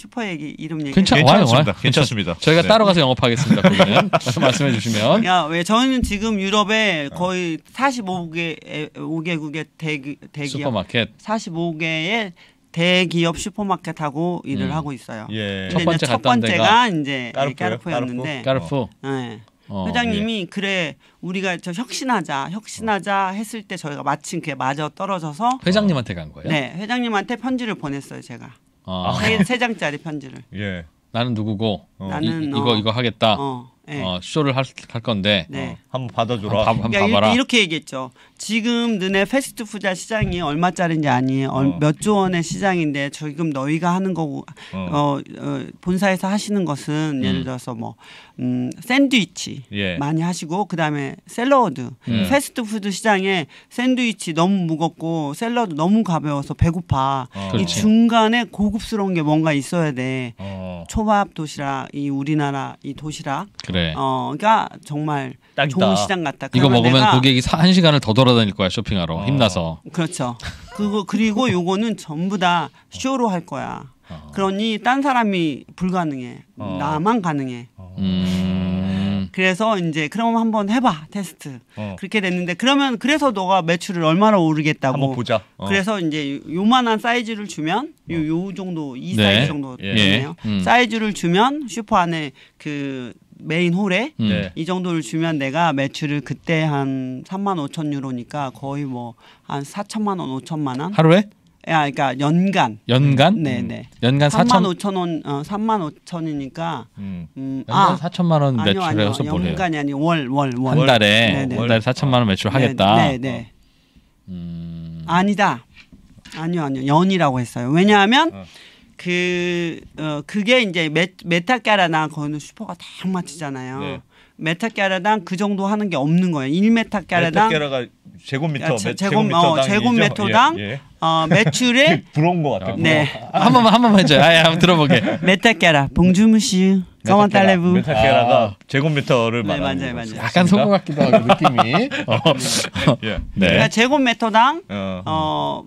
슈퍼 얘기 이름 얘기 괜찮, 괜습니다요 괜찮습니다. 괜찮습니다. 저희가 네. 따로 가서 영업하겠습니다. 그러면 <laughs> 말씀해 주시면. 야, 왜저는 지금 유럽에 어. 거의 45개 5개국의 대기 대기 슈퍼마켓 45개의 대기업 슈퍼마켓하고 일을 음. 하고 있어요. 예. 첫 번째 첫 번째가 이제 까르푸였는데 까르푸. 어. 네. 어, 예. 회장님이 예. 그래 우리가 저 혁신하자 혁신하자 했을 때 저희가 마침 그게 맞아 떨어져서 회장님한테 간 거예요? 네 회장님한테 편지를 보냈어요 제가
어. 아. 세,
장짜리 편지를.
<laughs> 예. 나는 누구고 어. 나는, 이, 어. 이거 어. 이거 하겠다. 어, 네. 쇼를 할, 할 건데 네. 한번 받아줘라. 한번 봐- 봐봐라.
이렇게 얘기했죠. 지금 눈에 패스트푸드 시장이 얼마짜리인지 아니 에 어. 몇조 원의 시장인데 지금 너희가 하는 거고 어. 어, 어 본사에서 하시는 것은 음. 예를 들어서 뭐 음, 샌드위치 예. 많이 하시고 그다음에 샐러드 음. 패스트푸드 시장에 샌드위치 너무 무겁고 샐러드 너무 가벼워서 배고파 어. 이 중간에 고급스러운 게 뭔가 있어야 돼 어. 초밥 도시락 이 우리나라 이 도시락 그래. 어가 그러니까 정말 좋은 시장 같다 이거 먹으면 고객이
사, 한 시간을 더 돌아 돌아다닐 거야 쇼핑하러 어. 힘나서.
그렇죠. 그거 그리고 요거는 전부 다 쇼로 할 거야. 어. 그러니 딴 사람이 불가능해. 어. 나만 가능해. 음. 그래서 이제 그럼 한번 해봐 테스트. 어. 그렇게 됐는데 그러면 그래서 너가 매출을 얼마나 오르겠다고. 한번 보자. 어. 그래서 이제 요만한 사이즈를 주면 요, 요 정도 이 네. 사이즈 정도 예. 되네요. 예. 음. 사이즈를 주면 슈퍼 안에 그 메인 홀에 음. 네. 이 정도를 주면 내가 매출을 그때 한 3만 5천 유로니까 거의 뭐 한 4천만 원, 5천만 원 하루에? 아, 그러니까 연간. 연간? 네, 음. 네. 연간 4천 만 5천 원, 어, 3만 5천이니까 음. 음. 연간 아, 4천만 원 매출해서 아니요, 아니요. 보래요. 연간이 아니 월, 월, 월. 한 달에 네네. 네. 월 달에 4천만 원 매출 네, 하겠다. 네, 네. 음. 아니다. 아니요, 아니요. 연이라고 했어요. 왜냐하면 어. 그, 어, 그게 이제 메, 메타캐라나 거는 슈퍼가 딱 맞추잖아요. 네. 메타캐라당 그 정도 하는 게 없는 거예요. 1메타캐라당 메타캐라가
제곱미터, 야, 아, 제, 제곱, 어, 제곱미터당 예, 예.
어, 매출의 <laughs> 그 부러운 것 같아요. 네. 아, 한 번만 한 번만 해줘요. 아, 한번 들어보게. 메타캐라 봉주무시 까만달레브 메타캐라가 아.
제곱미터를 네, 말하는 맞아요, 맞아요. 약간 속어 같기도
하고 느낌이. <laughs> 어. 어. 예.
그러니까 네. 그러니까
제곱미터당 어. 어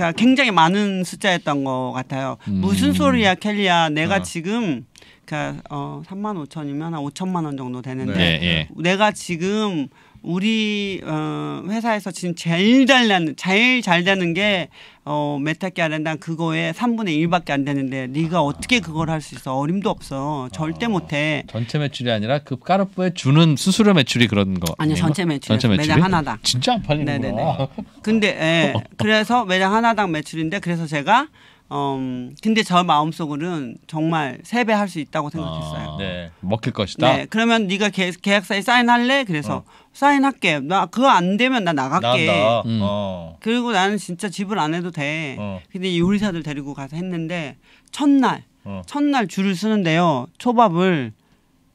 그러니까 굉장히 많은 숫자였던 것 같아요. 음. 무슨 소리야 켈리야 내가 어. 지금 그러니까 어 3만 5천이면 한 5천만 원 정도 되는데 네, 예. 예. 내가 지금 우리 어 회사에서 지금 제일 잘 나는 제일 잘 되는 게어 메타키 아렌다 그거에 3분의 1밖에 안 되는데 네가 아. 어떻게 그걸 할 수 있어? 어림도 없어. 절대 아. 못 해. 전체 매출이 아니라 그 까르푸에 주는 수수료 매출이 그런 거. 아니요. 전체 매출. 전체 매출이? 매장 하나당.
진짜 안팔리는구 네네네.
근데 예. 그래서 매장 하나당 매출인데 그래서 제가 음, 근데 저 마음속으로는 정말 세배할 수 있다고 생각했어요. 아,
네. 먹힐 것이다. 네.
그러면 네가 계, 계약서에 사인할래? 그래서 어. 사인할게. 나 그거 안 되면 나 나갈게. 음. 어. 그리고 나는 진짜 집을 안 해도 돼. 어. 근데 이 요리사들 데리고 가서 했는데 첫날 어. 첫날 줄을 쓰는데요. 초밥을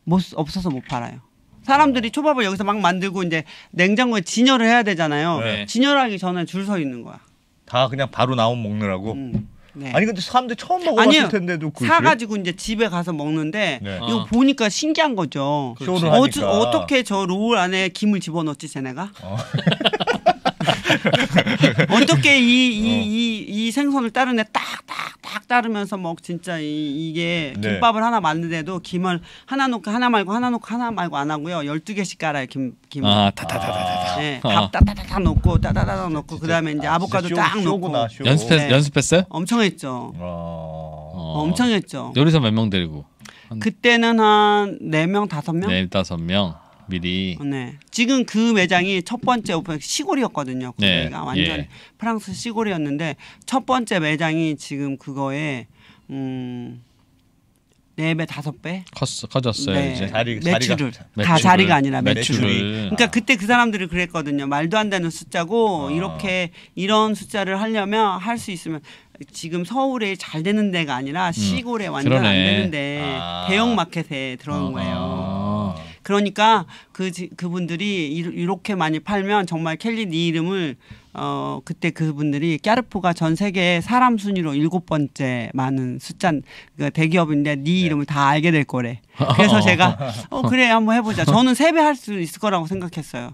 못 없어서 못 팔아요. 사람들이 어. 초밥을 여기서 막 만들고 이제 냉장고에 진열을 해야 되잖아요. 네. 진열하기 전에 줄 서 있는 거야. 다
그냥 바로 나온 먹느라고. 음. 네. 아니 근데 사람들 처음 먹어봤을 아니요. 텐데도 그 사가지고
이제 집에 가서 먹는데 네. 이거 어. 보니까 신기한 거죠. 어, 하 어떻게 저 롤 안에 김을 집어넣지 쟤네가? 어. <laughs> <laughs> 어떻게 이 이이 어. 이, 이, 생선을 따르네 딱딱딱 따르면서 뭐 진짜 이, 게 네. 김밥을 하나 만드는데도 김을 하나 놓고 하나 말고 하나 놓고 하나 말고 안 하고요. 열두 개씩 깔아요. 김 김. 아, 다다다다다. 네, 어. 다다다다 놓고 다다다다 놓고 그다음에 이제 아, 아보카도 딱 놓고 연습했 네. 연습했어요? 엄청 했죠. 아. 어, 엄청 했죠.
요리사 몇명 데리고?
그때는 한 4명, 5명?
4, 5명. 미리.
네. 지금 그 매장이 첫 번째 오픈 시골이었거든요. 네. 거기가 완전 예. 프랑스 시골이었는데 첫 번째 매장이 지금 그거에 음. 네 배 다섯 배 컸어 커졌어요 네. 이제 자리, 매출을 다 자리가 아니라 매출을. 매출을. 그러니까 그때 그사람들을 그랬거든요 말도 안 되는 숫자고 아. 이렇게 이런 숫자를 하려면 할 수 있으면 지금 서울에 잘 되는 데가 아니라 시골에 음. 완전 그러네. 안 되는데 아. 대형 마켓에 들어온 아. 거예요. 그러니까 그 그분들이 이렇게 많이 팔면 정말 켈리 니 네 이름을 어 그때 그분들이 까르포가 전 세계 사람 순위로 일곱 번째 많은 숫자 그 그러니까 대기업인데 니 네 네. 이름을 다 알게 될 거래. <laughs> 그래서 제가 어 <laughs> 그래 한번 해보자. 저는 세배할 수 있을 거라고 생각했어요.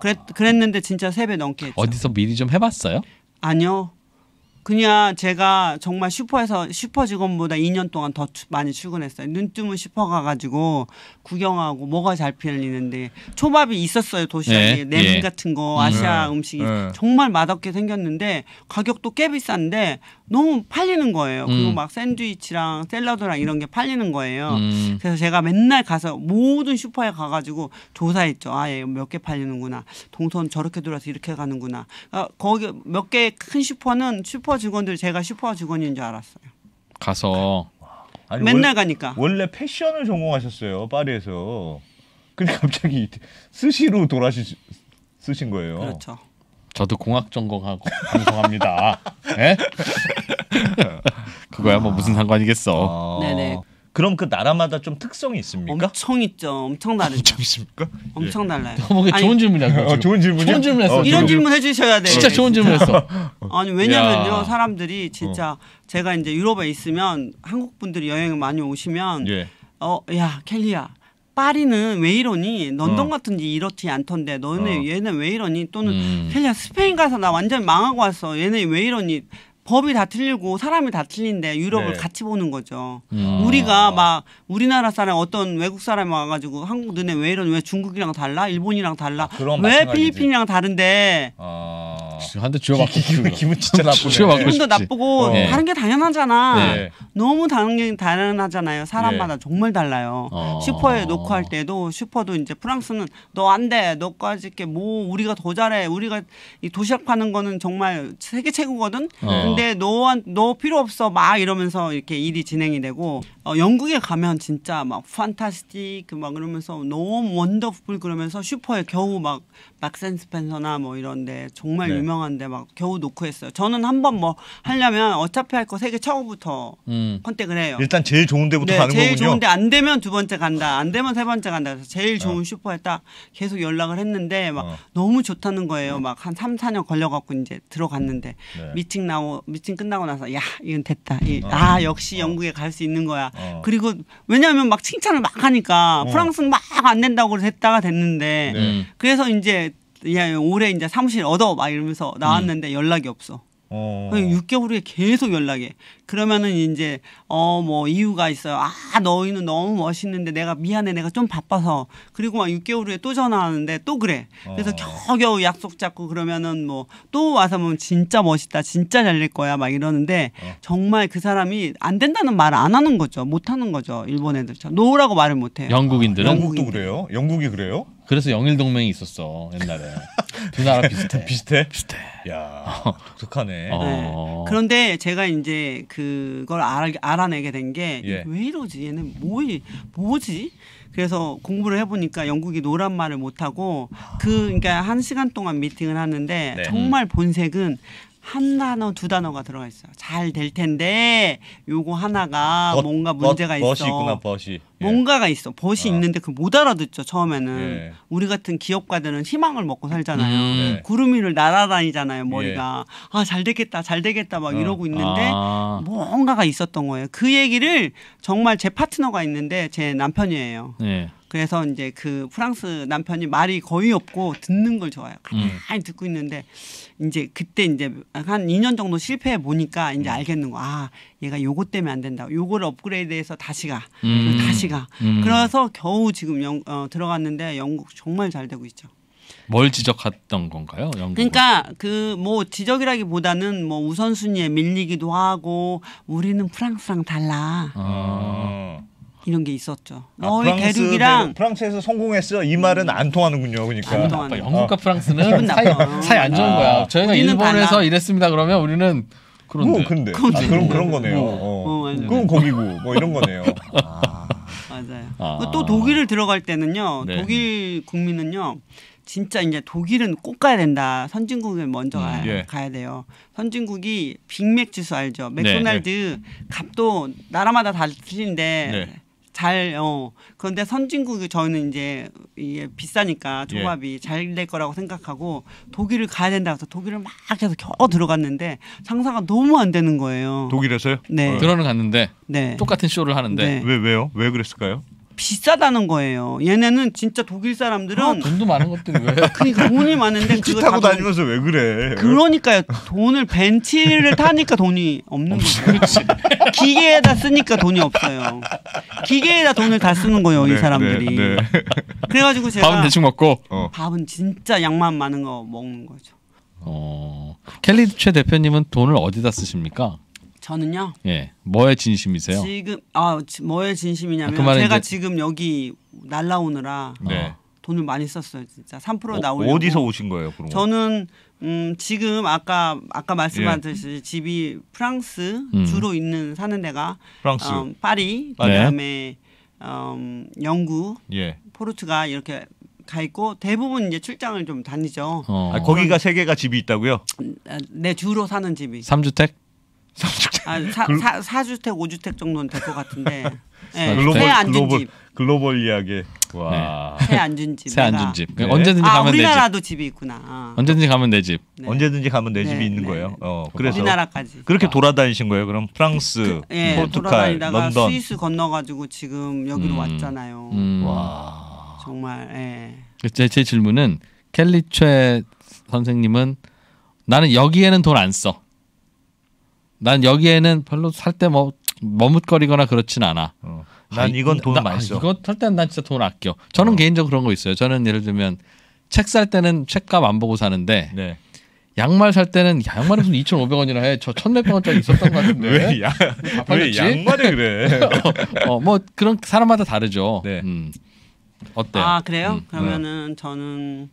그랬 그랬는데 진짜 세배 넘게 했죠. 어디서 미리 좀 해봤어요? 아니요. 그냥 제가 정말 슈퍼에서 슈퍼 직원보다 2년 동안 더 많이 출근했어요. 눈 뜨면 슈퍼 가가지고 구경하고 뭐가 잘 팔리는데 초밥이 있었어요 도시락에 예, 네. 냉면 예. 같은 거 아시아 음, 식이 예. 정말 맛없게 생겼는데 가격도 꽤 비싼데 너무 팔리는 거예요. 음. 그리고 막 샌드위치랑 샐러드랑 이런 게 팔리는 거예요. 음. 그래서 제가 맨날 가서 모든 슈퍼에 가가지고 조사했죠. 아, 예, 몇 개 팔리는구나. 동선 저렇게 돌아서 이렇게 가는구나. 아, 거기 몇 개 큰 슈퍼는 슈퍼 직원들 제가 슈퍼 직원인 줄 알았어요.
가서
아니, 맨날 원,
가니까.
원래 패션을 전공하셨어요 파리에서. 근데 갑자기 스시로 돌아시 쓰신 거예요. 그렇죠. 저도 공학 전공하고 방송합니다. 네? <laughs> 그거야 뭐 무슨 상관이겠어.
아... 네네.
그럼 그 나라마다 좀 특성이 있습니까? 엄청 있죠. 엄청 다르죠. 엄청 있습니까? 엄청 예. 달라요. 보기 좋은 질문이야. 어, 좋은 질문이야. 좋은 질문 했어. 어, 이런 질문 해주셔야 돼. 진짜 좋은 질문 했어. <laughs> 아니 왜냐면요 야. 사람들이 진짜 어. 제가 이제 유럽에 있으면 한국 분들이 여행을 많이 오시면 예. 어야 켈리야 파리는 왜 이러니? 런던 어. 같은지 이렇지 않던데 너네 어. 얘네 왜 이러니? 또는 음. 켈리야 스페인 가서 나 완전 망하고 왔어. 얘네 왜 이러니? 법이 다 틀리고 사람이 다 틀린데 유럽을 네. 같이 보는 거죠. 음. 아. 우리가 막 우리나라 사람 어떤 외국 사람이 와가지고 한국 눈에 왜 이런 왜 중국이랑 달라 일본이랑 달라 아, 왜 마찬가지지. 필리핀이랑 다른데 아.
한대 쥐어맞고 <laughs> 기분, 기분 진짜 <laughs> 나쁘네. 기분도 나쁘고 어. 예. 다른
게 당연하잖아. 네. 너무 당연 당연하잖아요. 사람마다 네. 정말 달라요. 아. 슈퍼에 놓고 할 때도 슈퍼도 이제 프랑스는 너 안 돼. 너까지 이렇게 뭐 우리가 더 잘해. 우리가 이 도시락 파는 거는 정말 세계 최고거든. 네. 근데 노원 노 필요 없어 막 이러면서 이렇게 일이 진행이 되고 어, 영국에 가면 진짜 막 판타스틱 막 그러면서 너무 원더풀 그러면서 슈퍼에 겨우 막 막센 스펜서나 뭐 이런데 정말 네. 유명한데 막 겨우 놓고 했어요. 저는 한 번 뭐 하려면 어차피 할 거 세계 처음부터 음. 컨택을 해요. 일단
제일 좋은 데부터 네, 가는
제일 거군요. 제일 좋은데 안 되면 두 번째 간다. 안 되면 세 번째 간다. 그래서 제일 좋은 어. 슈퍼에 딱 계속 연락을 했는데 막 어. 너무 좋다는 거예요. 막 한 3, 4년 걸려 갖고 이제 들어갔는데 네. 미팅 나오 미팅 끝나고 나서 야 이건 됐다. 이, 어. 아 역시 어. 영국에 갈 수 있는 거야. 어. 그리고 왜냐하면 막 칭찬을 막 하니까 어. 프랑스는 막 안 된다고 했다가 됐는데 네. 그래서 이제 야 올해 이제 사무실 얻어 막 이러면서 나왔는데 음. 연락이 없어. 어. 6개월 그 후에 계속 연락해. 그러면은 이제 어 뭐 이유가 있어요. 아 너희는 너무 멋있는데 내가 미안해 내가 좀 바빠서 그리고 막 6개월 후에 또 전화하는데 또 그래. 그래서 어. 겨우겨우 약속 잡고 그러면은 뭐 또 와서 보면 진짜 멋있다 진짜 잘릴 거야 막 이러는데 어. 정말 그 사람이 안 된다는 말을 안 하는 거죠. 못 하는 거죠. 일본 애들처럼 노라고 말을 못 해요. 영국인들은 영국도
그래요. 영국이 그래요? 그래서 영일 동맹이 있었어 옛날에. <laughs> 두 나라 네. 비슷해. 비슷해? 비슷해. 야 어. 독특하네. 어.
네. 그런데 제가 이제 그걸 알아, 알아내게 된 게왜 예. 이러지? 얘는 뭐이 뭐지? 그래서 공부를 해보니까 영국이 노란 말을 못하고 그 그러니까 한 시간 동안 미팅을 하는데 네. 정말 본색은 한 단어 두 단어가 들어가 있어요. 잘 될 텐데 요거 하나가 뭔가 문제가 있어. 버시 있구나 버시. 예. 뭔가가 있어. 벗이 아. 있는데 그 못 알아듣죠 처음에는. 네. 우리 같은 기업가들은 희망을 먹고 살잖아요. 음. 예. 구름 위를 날아다니잖아요 머리가. 네. 아, 아잘 되겠다 잘 되겠다 막 어. 이러고 있는데 아. 뭔가가 있었던 거예요. 그 얘기를 정말 제 파트너가 있는데 제 남편이에요. 그래서 이제 그 프랑스 남편이 말이 거의 없고 듣는 걸 좋아해요. 음. 가만히 음. 듣고 있는데 이제 그때 이제 한 2년 정도 실패해 보니까 이제 음. 알겠는 거. 아, 얘가 요거 때문에 안 된다. 요거를 업그레이드해서 다시 가. 음. 다시 정치가. 음. 그래서 겨우 지금 영, 어, 들어갔는데 영국 정말 잘 되고 있죠.
뭘 지적했던 건가요? 영국. 그러니까
그 뭐 지적이라기보다는 뭐 우선순위에 밀리기도 하고 우리는 프랑스랑 달라. 아. 이런 게 있었죠. 아, 너희 대륙이랑
프랑스에서 성공했어 이 말은 안 통하는군요. 그러니까 안통하 영국과 프랑스는 사이, 사이 안 좋은 거야. 저희가 일본에서 달라. 이랬습니다. 그러면
우리는 그런데 뭐, 근데 아, 그럼 그런 거네요. 뭐. 어. 어, 그건 거기고 뭐 이런 거네요. <laughs>
맞아요. 아. 또 독일을 들어갈 때는요. 네. 독일 국민은요. 진짜 이제 독일은 꼭 가야 된다. 선진국을 먼저 음, 가야, 예. 가야 돼요. 선진국이 빅맥 지수 알죠? 네, 맥도날드 네, 네. 값도 나라마다 다 틀린데 잘, 어. 그런데 선진국 이 저는 이제 이게 비싸니까 예. 조합이 예. 잘될 거라고 생각하고 독일을 가야 된다고 해서 독일을 막 해서 겨우 들어갔는데 상사가 너무 안 되는 거예요. 독일에서요? 네. 들어는
갔는데 네.
똑같은 쇼를 하는데 네. 왜 왜요? 왜 그랬을까요? 비싸다는 거예요. 얘네는 진짜 독일 사람들은 아, 돈도 많은 것들 왜? <laughs> 그러니까 돈이 많은데 벤치 타고 다 다니면서 왜 그래? 그러니까요. 돈을 벤치를 타니까 돈이 없는 거예요. <laughs> 기계에다 쓰니까 돈이 없어요. 기계에다 돈을 다 쓰는 거예요, 네, 이 네, 사람들이. 네, 네. 그래가지고 제가 밥은 대충 먹고 어. 밥은 진짜 양만 많은 거 먹는 거죠. 어,
켈리 최 대표님은 돈을 어디다 쓰십니까?
저는요. 예,
뭐에 진심이세요?
지금 아 뭐에 진심이냐면 아, 그 제가 이제... 지금 여기 날라오느라 어. 네. 돈을 많이 썼어요 진짜 3% 어, 나오려고 어디서 오신 거예요 그럼? 저는 음, 지금 아까 아까 말씀하듯이 예. 집이 프랑스 음. 주로 있는 사는 데가 프랑스 어, 네. 음, 파리 그다음에 네. 음, 영국 예. 포르투가 이렇게 가 있고 대부분 이제 출장을 좀 다니죠. 어. 아, 거기가 세
개가 집이 있다고요?
네 주로 사는 집이. 3주택? 아, 사, 글... 사, 4주택, 5주택 정도는 될 것 같은데. 네. <laughs> 글로벌, 글로벌,
글로벌 이야기. 와. 새안준 네. 집. 새안준 집. 그러니까 네. 언제든지 아, 가면 내 집. 우리나라도
집이 있구나. 아.
언제든지 가면 내 집. 네. 언제든지 가면 내 네, 집이 있는 네. 거예요. 어, 그래서 우리나라까지. 그렇게 아. 돌아다니신 거예요. 그럼 프랑스, 그, 예, 포르투갈, 런던, 스위스
건너가지고 지금 여기로 음. 왔잖아요. 음. 와. 정말. 예.
그 제, 제 질문은
켈리최 선생님은 나는 여기에는 돈 안 써. 난 여기에는 별로 살 때뭐 머뭇거리거나 그렇진 않아. 어. 난 이건 돈 나, 많이 써. 이거 살때난 진짜 돈 아껴. 저는 어. 개인적으로 그런 거 있어요. 저는 예를 들면 책 살 때는 책값 안 보고 사는데 네. 양말 살 때는 양말이 무슨 2,500원이나 해. 저1 1 0원짜리 있었던 것 같은데. 왜, 야, 왜 양말이 그래? <laughs> 어, 어, 뭐 그런 사람마다 다르죠. 네. 음. 어때요? 아 그래요? 음. 그러면은
저는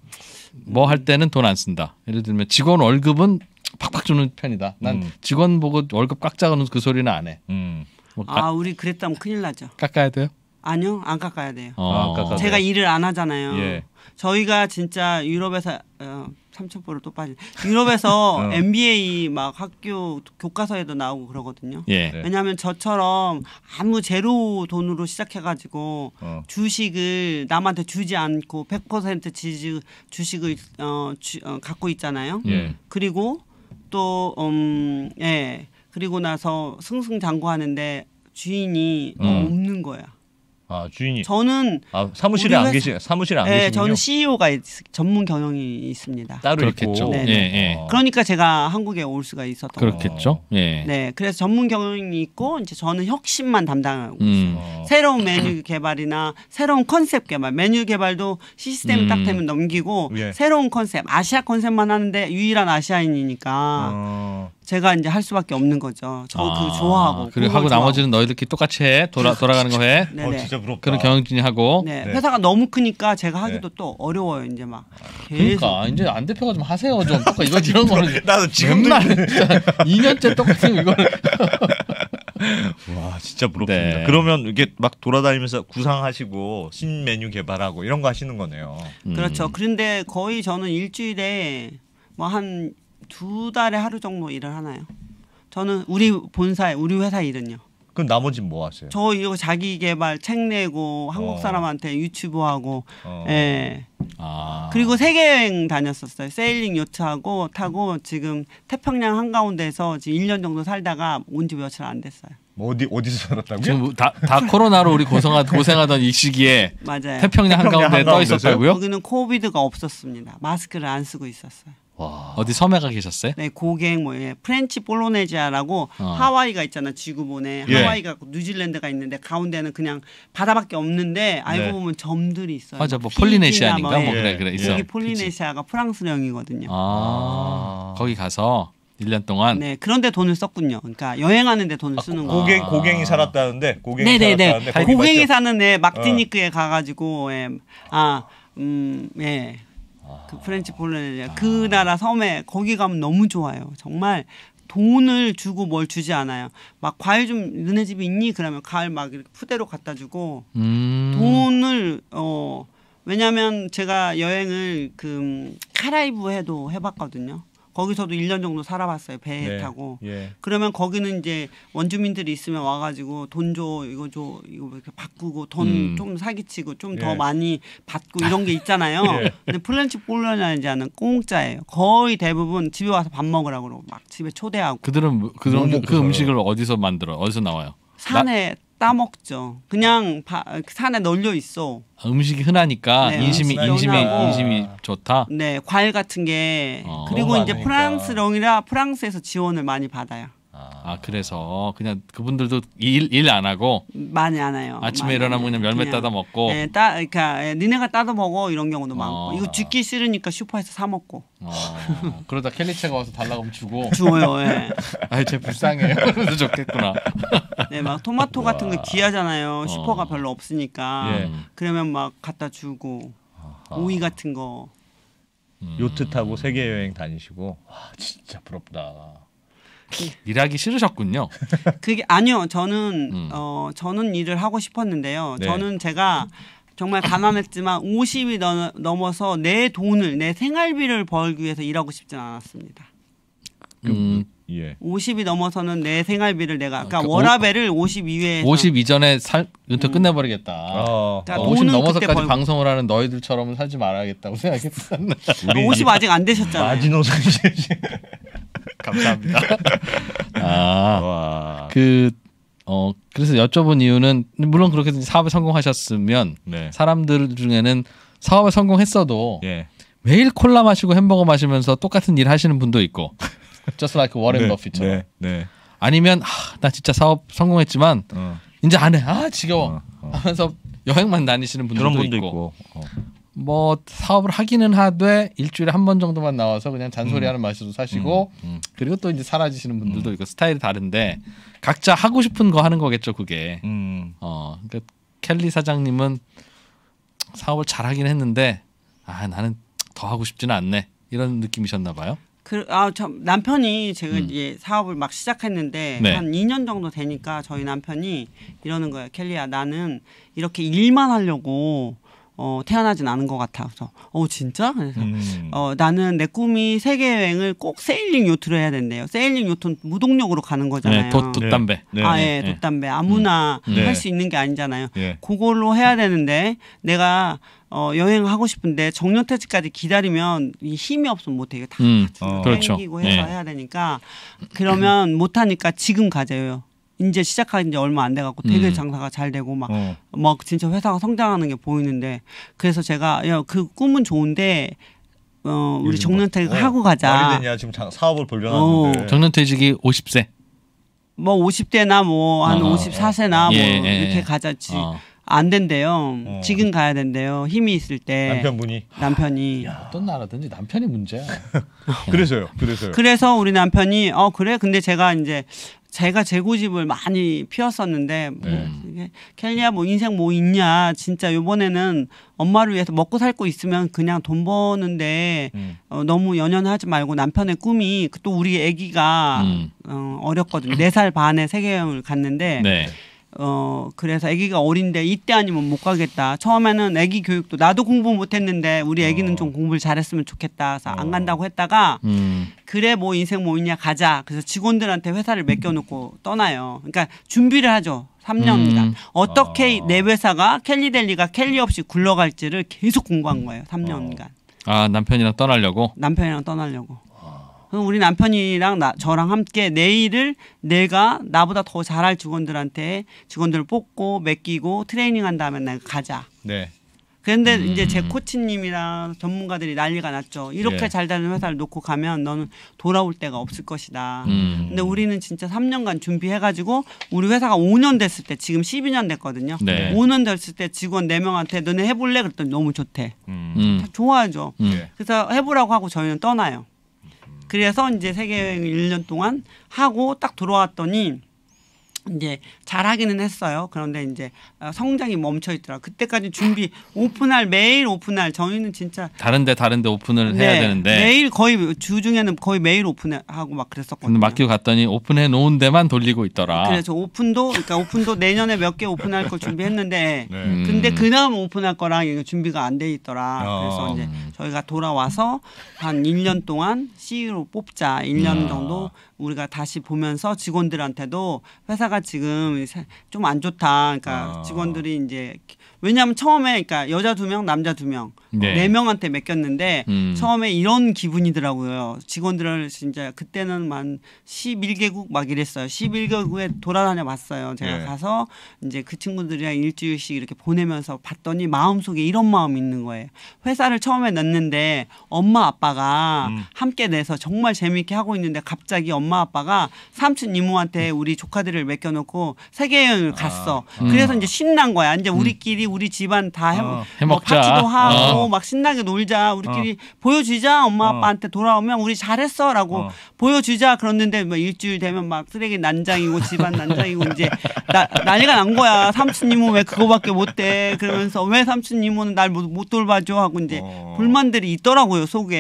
뭐 할 때는 돈 안 쓴다. 예를 들면 직원 월급은 팍팍 주는 편이다. 난 음. 직원 보고 월급 꽉 짜가는 그 소리는 안 해.
음. 뭐 아, 우리 그랬다면 큰일 나죠. 깎아야 돼요? 아니요, 안 깎아야 돼요. 어. 아, 깎아 제가 돼요? 일을 안 하잖아요. 예. 저희가 진짜 유럽에서 어, 삼천포를 또 빠진 유럽에서 <laughs> 어. MBA 막 학교 교과서에도 나오고 그러거든요. 예. 네. 왜냐하면 저처럼 아무 제로 돈으로 시작해가지고 어. 주식을 남한테 주지 않고 100% 지지 주식을 어, 주, 어, 갖고 있잖아요. 예. 음. 그리고 또 음, 예. 그리고 나서 승승장구하는데 주인이 음. 없는 거야.
아 주인이 저는 아 사무실에 안 계시 사무실에 안 네, 계시군요. 저는
CEO가 있, 전문 경영이 있습니다. 따로 그렇겠죠. 네, 네. 예, 예. 어. 그러니까 제가 한국에 올 수가 있었던
그렇겠죠. 어. 예.
네, 그래서 전문 경영이 있고 이제 저는 혁신만 담당하고 음. 있어요. 어. 새로운 메뉴 개발이나 새로운 컨셉 개발, 메뉴 개발도 시스템 음. 딱 되면 넘기고 예. 새로운 컨셉, 아시아 컨셉만 하는데 유일한 아시아인이니까. 어. 제가 이제 할 수밖에 없는 거죠. 저도 아, 좋아하고 그리고 하고 좋아하고. 나머지는
너희들끼리 똑같이 해 돌아 돌아가는 거 해. 네네. 네. 어, 진짜 부럽다. 그런 경영진이 하고. 네. 네. 회사가
너무 크니까 제가 하기도 네. 또 어려워요. 이제 막 아, 그러니까. 계속 그러니까 이제 안 대표가 좀 하세요 좀 똑같 이거 <laughs> 이런 거는 나도 지금날
2년째 똑같은 이거와
진짜 부럽습니다. 네.
그러면 이게 막 돌아다니면서 구상하시고 신 메뉴 개발하고 이런 거 하시는 거네요. 그렇죠.
음. 그런데 거의 저는 일주일에 뭐한 두 달에 하루 정도 일을 하나요. 저는 우리 본사에 우리 회사 일은요.
그럼 나머지 뭐 하세요?
저 이거 자기 개발 책 내고 한국 어. 사람한테 유튜브 하고 어. 예. 아. 그리고 세계 여행 다녔었어요. 세일링 요트하고 타고 지금 태평양 한가운데서 지금 1년 정도 살다가 온지 며칠 안 됐어요.
뭐 어디 어디서 살았다고요? 지금 다, 다 코로나로
우리 고생하, <laughs> 고생하던
이 시기에
맞아요. 태평양, 태평양 한가운데 떠 있었다고요?
거기는 코비드가 없었습니다. 마스크를 안 쓰고 있었어요. 와.
어디 섬에 가 계셨어요?
네, 고갱 뭐 예. 프렌치 볼로네지아라고 어. 하와이가 있잖아 지구본에 예. 하와이가 있고 뉴질랜드가 있는데 가운데는 그냥 바다밖에 없는데 알고 네. 보면 점들이 있어요. 맞아, 뭐 폴리네시아인가 뭐, 뭐 예. 그래 그래 있어. 여기 폴리네시아가 프랑스령이거든요. 아. 아. 거기 가서 1년 동안. 네, 그런데 돈을 썼군요. 그러니까 여행하는데 돈을 아, 쓰는 아. 고갱 고갱이 살았다는데 고갱이 네네네. 네, 네. 살았다는데 고갱이 사는 애 막티니크에 어. 가가지고 예. 아, 음, 예. 그 프렌치 폴리네시아 그 나라 섬에 거기 가면 너무 좋아요. 정말 돈을 주고 뭘 주지 않아요. 막 과일 좀 너네 집에 있니? 그러면 과일 막 이렇게 푸대로 갖다 주고 음. 돈을 어 왜냐하면 제가 여행을 그 음, 카라이브에도 해봤거든요. 거기서도 1년 정도 살아봤어요. 배 네. 타고. 예. 그러면 거기는 이제 원주민들이 있으면 와가지고 돈 줘, 이거 줘, 이거 뭐 이렇게 바꾸고 돈좀 음. 사기치고 좀더 예. 많이 받고 이런 게 있잖아요. <laughs> 예. 근데 플랜치 볼로냐는 공짜예요. 거의 대부분 집에 와서 밥 먹으라고 그러고 막 집에 초대하고.
그들은 그, 뭐 그, 그 음식을 어디서 만들어? 어디서 나와요?
산에 나... 따먹죠. 그냥 바, 산에 널려 있어.
아, 음식이 흔하니까 네, 인심이 인심이 인심이 좋다.
네, 과일 같은 게 어, 그리고 이제 많으니까. 프랑스령이라 프랑스에서 지원을 많이 받아요.
아 그래서 그냥 그분들도 일 일 안 하고
많이 안 해요. 아침에
일어나면 그냥 열매 그냥 따다 먹고. 네,
따 그러니까 예, 니네가 따다 먹어 이런 경우도 아. 많고 이거 쥐기 싫으니까 슈퍼에서 사 먹고. 어, 그러다 캘리체가 와서 달라고 하면 주고. 주어요. 예. <laughs> 아쟤 불쌍해요. <laughs> 그래도 좋겠구나. 네, 막 토마토 같은 거 귀하잖아요. 어. 슈퍼가 어. 별로 없으니까. 예. 그러면 막 갖다 주고 아하. 오이 같은 거. 음. 요트 타고 세계 여행 다니시고 와 진짜 부럽다. 네. 일하기 싫으셨군요. <laughs> 그게 아니요. 저는 음. 어 저는 일을 하고 싶었는데요. 네. 저는 제가 정말 가난했지만 50이 넘, 넘어서 내 돈을 내 생활비를 벌기 위해서 일하고 싶진 않았습니다.
음, 예.
50이 넘어서는 내 생활비를 내가 아까 그러니까 워라밸을 52회에 5
0이 전에 살 은퇴 음. 끝내버리겠다. 아. 어. 그러니까 50 넘어서까지 방송을 하는 너희들처럼 살지 말아야겠다고 생각했었는데50
<laughs> 그러니까 아직 안 되셨잖아요. 마지노선 <laughs> 감사합니다. <laughs> 아,
와. 그, 어, 그래서 여쭤본 이유는, 물론 그렇게 사업에 성공하셨으면, 네. 사람들 중에는 사업에 성공했어도, 예. 매일 콜라 마시고 햄버거 마시면서 똑같은 일 하시는 분도 있고, just like 워렌 버핏처럼. 네, 네, 네. 아니면 아, 나 진짜 사업 성공했지만 어. 이제 안 해. 아 지겨워. 어, 어. 하면서 여행만 다니시는 분들도 분도 있고. 있고. 어. 뭐 사업을 하기는 하되 일주일에 한 번 정도만 나와서 그냥 잔소리하는 음. 맛으로 사시고 음. 음. 그리고 또 이제 사라지시는 분들도 음. 있고 스타일이 다른데 각자 하고 싶은 거 하는 거겠죠 그게. 음. 어, 그러니까 켈리 사장님은 사업을 잘하긴 했는데 아 나는 더 하고 싶지는 않네 이런 느낌이셨나 봐요.
그, 아, 저, 남편이 제가 음. 이제 사업을 막 시작했는데 네. 한 2년 정도 되니까 저희 남편이 이러는 거예요. 켈리야, 나는 이렇게 일만 하려고 어, 태어나진 않은 것 같아. 그래서, 어, 진짜? 그래서, 음. 어, 나는 내 꿈이 세계여행을 꼭 세일링 요트로 해야 된대요. 세일링 요트는 무동력으로 가는 거잖아요. 네, 돛, 네. 담배 네. 아, 예, 네. 돛담배. 아무나 음. 네. 할수 있는 게 아니잖아요. 예. 그걸로 해야 되는데, 내가 어, 여행하고 싶은데 정년퇴직까지 기다리면 이 힘이 없으면 못해. 요거다
음, 어. 기고 그렇죠. 해서 네.
해야 되니까 그러면 <clears throat> 못하니까 지금 가져요. 이제 시작한 지 얼마 안 돼갖고 되게 음. 장사가 잘 되고 막, 어. 막 뭐 진짜 회사가 성장하는 게 보이는데 그래서 제가 야, 그 꿈은 좋은데 어, 우리 정년퇴직 어, 하고 가자.
되냐 지금 장, 사업을 불려놨는데. 어. 정년퇴직이
50세.
뭐 50대나 뭐 한 54세나 어, 어, 어. 예, 뭐 예, 예. 이렇게 예, 가자지. 안 된대요. 어. 지금 가야 된대요. 힘이 있을 때 남편분이 남편이 아, 야, 어떤 나라든지 남편이 문제야.
<laughs> 그래서요. 그래서요. 그래서
우리 남편이 어 그래 근데 제가 이제 제가 제 고집을 많이 피웠었는데 뭐 네. 뭐, 켈리야 뭐 인생 뭐 있냐 진짜 요번에는 엄마를 위해서 먹고 살고 있으면 그냥 돈 버는데 음. 어, 너무 연연하지 말고 남편의 꿈이 또 우리 애기가 음. 어, 어렸거든요 4살 반에 세계여행을 갔는데 네. 어 그래서 아기가 어린데 이때 아니면 못 가겠다. 처음에는 아기 교육도 나도 공부 못했는데 우리 아기는 어. 좀 공부를 잘했으면 좋겠다. 그래서 안 어. 간다고 했다가 음. 그래 뭐 인생 뭐 있냐 가자. 그래서 직원들한테 회사를 맡겨놓고 떠나요. 그러니까 준비를 하죠. 3년입니다. 음. 어떻게 어. 내 회사가 캘리델리가 캘리 없이 굴러갈지를 계속 공부한 거예요. 3년간. 어.
아
남편이랑 떠나려고? 남편이랑
떠나려고. 우리 남편이랑 나, 저랑 함께 내일을 내가 나보다 더 잘할 직원들한테 직원들을 뽑고 맡기고 트레이닝한 다음에 내가 가자. 네. 그런데 음. 이제 제 코치님이랑 전문가들이 난리가 났죠. 이렇게 예. 잘 되는 회사를 놓고 가면 너는 돌아올 데가 없을 것이다. 음. 근데 우리는 진짜 3년간 준비해가지고 우리 회사가 5년 됐을 때 지금 12년 됐거든요. 네. 5년 됐을 때 직원 4명한테 너네 해볼래? 그랬더니 너무 좋대. 음. 좋아하죠. 음. 예. 그래서 해보라고 하고 저희는 떠나요. 그래서 이제 세계 여행 1년 동안 하고 딱돌아왔더니 이제 잘하기는 했어요. 그런데 이제 어, 성장이 멈춰 있더라. 그때까지 준비 오픈할 매일 오픈할 저희는 진짜
다른데 다른데 오픈을 네, 해야 되는데 매일
거의 주중에는 거의 매일 오픈하고 막 그랬었거든요.
맡기고 갔더니 오픈해 놓은 데만 돌리고 있더라. 그래서
오픈도 그러니까 오픈도 내년에 몇 개 오픈할 걸 준비했는데 네. 근데 그다음 오픈할 거랑 이게 준비가 안 돼 있더라. 어. 그래서 이제 저희가 돌아와서 한 1년 동안 CEO로 뽑자. 1년 음. 정도 우리가 다시 보면서 직원들한테도 회사가 지금 좀안 좋다. 그러니까 아. 직원들이 이제 왜냐하면 처음에 그러니까 여자 두 명, 남자 두 명, 네. 네 명한테 맡겼는데 음. 처음에 이런 기분이더라고요. 직원들을 진짜 그때는 만 11개국 막 이랬어요. 11개국에 돌아다녀 봤어요. 제가 네. 가서 이제 그 친구들이랑 일주일씩 이렇게 보내면서 봤더니 마음속에 이런 마음이 있는 거예요. 회사를 처음에 냈는데 엄마 아빠가 음. 함께 내서 정말 재미있게 하고 있는데 갑자기 엄마 아빠가 삼촌 이모한테 우리 조카들을 맡겨놓고 세계 여행을 갔어. 아. 음. 그래서 이제 신난 거야. 이제 음. 우리끼리 우리 집안 다 해, 어, 뭐 파티도 하고 어. 막 신나게 놀자 우리끼리 어. 보여주자 엄마 어. 아빠한테 돌아오면 우리 잘했어라고 어. 보여주자 그랬는데 뭐 일주일 되면 막 쓰레기 난장이고 집안 난장이고 이제 나, 난리가 난 거야 삼촌 님은왜 그거밖에 못 돼 그러면서 왜 삼촌 님은날못 돌봐줘 하고 이제 어. 불만들이 있더라고요 속에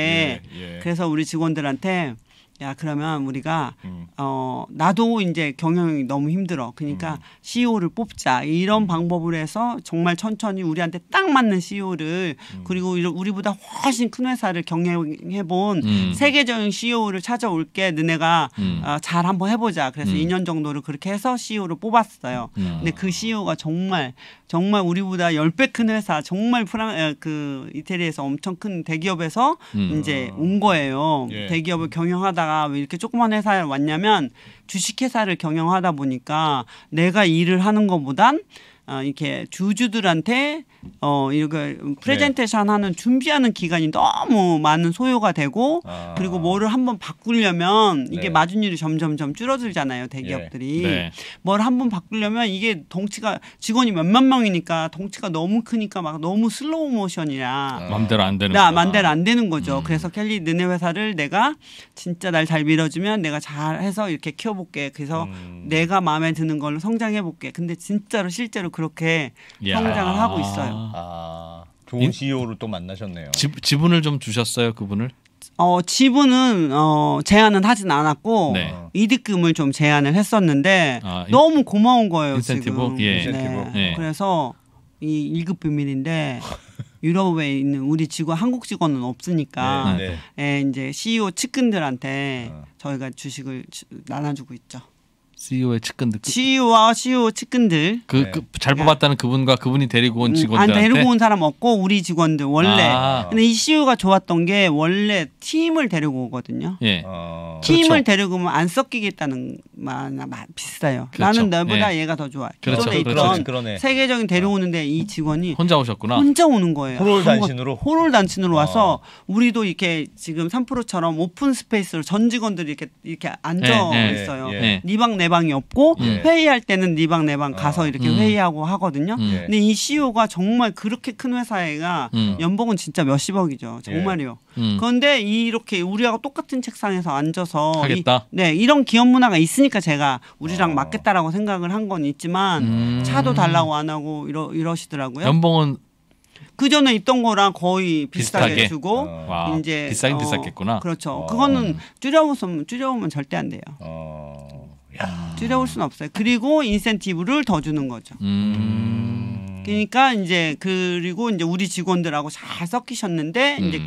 예, 예. 그래서 우리 직원들한테 야 그러면 우리가 음. 어 나도 이제 경영이 너무 힘들어. 그러니까 음. CEO를 뽑자 이런 방법을 해서 정말 천천히 우리한테 딱 맞는 CEO를 음. 그리고 우리보다 훨씬 큰 회사를 경영해본 음. 세계적인 CEO를 찾아올게. 너네가 음. 어, 잘 한번 해보자. 그래서 2년 음. 정도를 그렇게 해서 CEO를 뽑았어요. 음. 근데 그 CEO가 정말 정말 우리보다 열 배 큰 회사, 정말 프랑 그 이태리에서 엄청 큰 대기업에서 음. 이제 온 거예요. 예. 대기업을 경영하다가 하다가 왜 이렇게 조그만 회사에 왔냐면 주식회사를 경영하다 보니까 내가 일을 하는 것보단 어, 이렇게 주주들한테 어 이렇게 프레젠테이션 네. 하는 준비하는 기간이 너무 많은 소요가 되고 아. 그리고 뭐를 한번 바꾸려면 이게 네. 마진율이 점점점 줄어들잖아요 예. 대기업들이 네. 뭘 한번 바꾸려면 이게 덩치가 직원이 몇만 명이니까 덩치가 너무 크니까 막 너무 슬로우 모션이야 아. 맘대로 안 되는 나 맘대로 안 되는 거죠 음. 그래서 켈리 너네 회사를 내가 진짜 날 잘 밀어주면 내가 잘해서 이렇게 키워볼게 그래서 음. 내가 마음에 드는 걸로 성장해볼게 근데 진짜로 실제로 그렇게 야. 성장을 하고 있어요. 있어요. 아. 아, 좋은 인, CEO를 또 만나셨네요.
지, 지분을 좀 주셨어요, 그분을?
어, 지분은 어, 제한은 하진 않았고 네. 이득금을 좀 제한을 했었는데 아, 인, 너무 고마운 거예요 인센티브? 지금. 예. 네. 인센티브. 네. 예. 그래서 이 일급 비밀인데 <laughs> 유럽에 있는 우리 직원 한국 직원은 없으니까 네, 네. 예, 이제 CEO 측근들한테 어. 저희가 주식을 나눠주고 있죠.
CEO의 측근들. 그
CEO와 CEO 측근들. 그, 네. 그, 잘
뽑았다는 그분과 그분이 데리고 온 음, 직원들한테. 아니, 데리고 온 사람
없고 우리 직원들 원래. 아. 근데 이 CEO가 좋았던 게 원래 팀을 데리고 오거든요.
예. 어. 팀을 그렇죠.
데리고 오면 안 섞이겠다는 마나 비슷해요. 그렇죠. 나는 너보다 예. 얘가 더 좋아. 그렇죠. 그런 그렇죠. 그러네. 세계적인 데려오는데 이 직원이 혼자 오셨구나. 혼자 오는 거예요. 호롤 단신으로. 호롤 단신으로 아. 와서 어. 우리도 이렇게 지금 3%처럼 오픈 스페이스로 전 직원들이 이렇게 이렇게 앉아 예. 예. 있어요. 네 방네 예. 예. 방이 없고 예. 회의할 때는 네 방 네 방 가서 어. 이렇게 음. 회의하고 하거든요. 음. 예. 근데 이 CEO가 정말 그렇게 큰 회사애가 음. 연봉은 진짜 몇십억이죠. 예. 정말이요. 예. 그런데 이렇게 우리하고 똑같은 책상에서 앉아서 하겠다. 이, 네 이런 기업 문화가 있으니까 제가 우리랑 어. 맞겠다라고 생각을 한 건 있지만 음. 차도 달라고 안 하고 이러 이러시더라고요. 연봉은 그 전에 있던 거랑 거의 비슷하게, 비슷하게? 아. 주고 어. 이제 비싸긴 어, 비쌌겠구나. 그렇죠. 어. 그거는 줄여보면 줄여보면 절대 안 돼요. 어. 야. 줄여올 수는 없어요. 그리고 인센티브를 더 주는 거죠. 음. 그러니까 이제 그리고 이제 우리 직원들하고 잘 섞이셨는데 음. 이제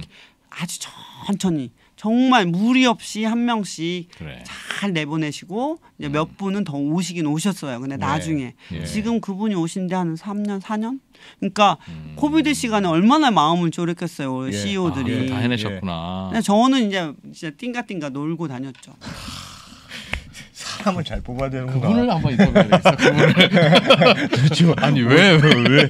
아주 천천히 정말 무리 없이 한 명씩 그래. 잘 내보내시고 이제 음. 몇 분은 더 오시긴 오셨어요. 근데 네. 나중에 예. 지금 그분이 오신데 한 3년 4년? 그러니까 음. 코비드 시간에 얼마나 마음을 졸였겠어요. 예. CEO들이 아, 예. 다
해내셨구나. 네.
저는 이제 진짜 띵가띵가 놀고 다녔죠.
사람을 잘 뽑아야 되는구나.
그분을 한번 인터뷰겠어그분 <laughs> 아니 왜왜
왜?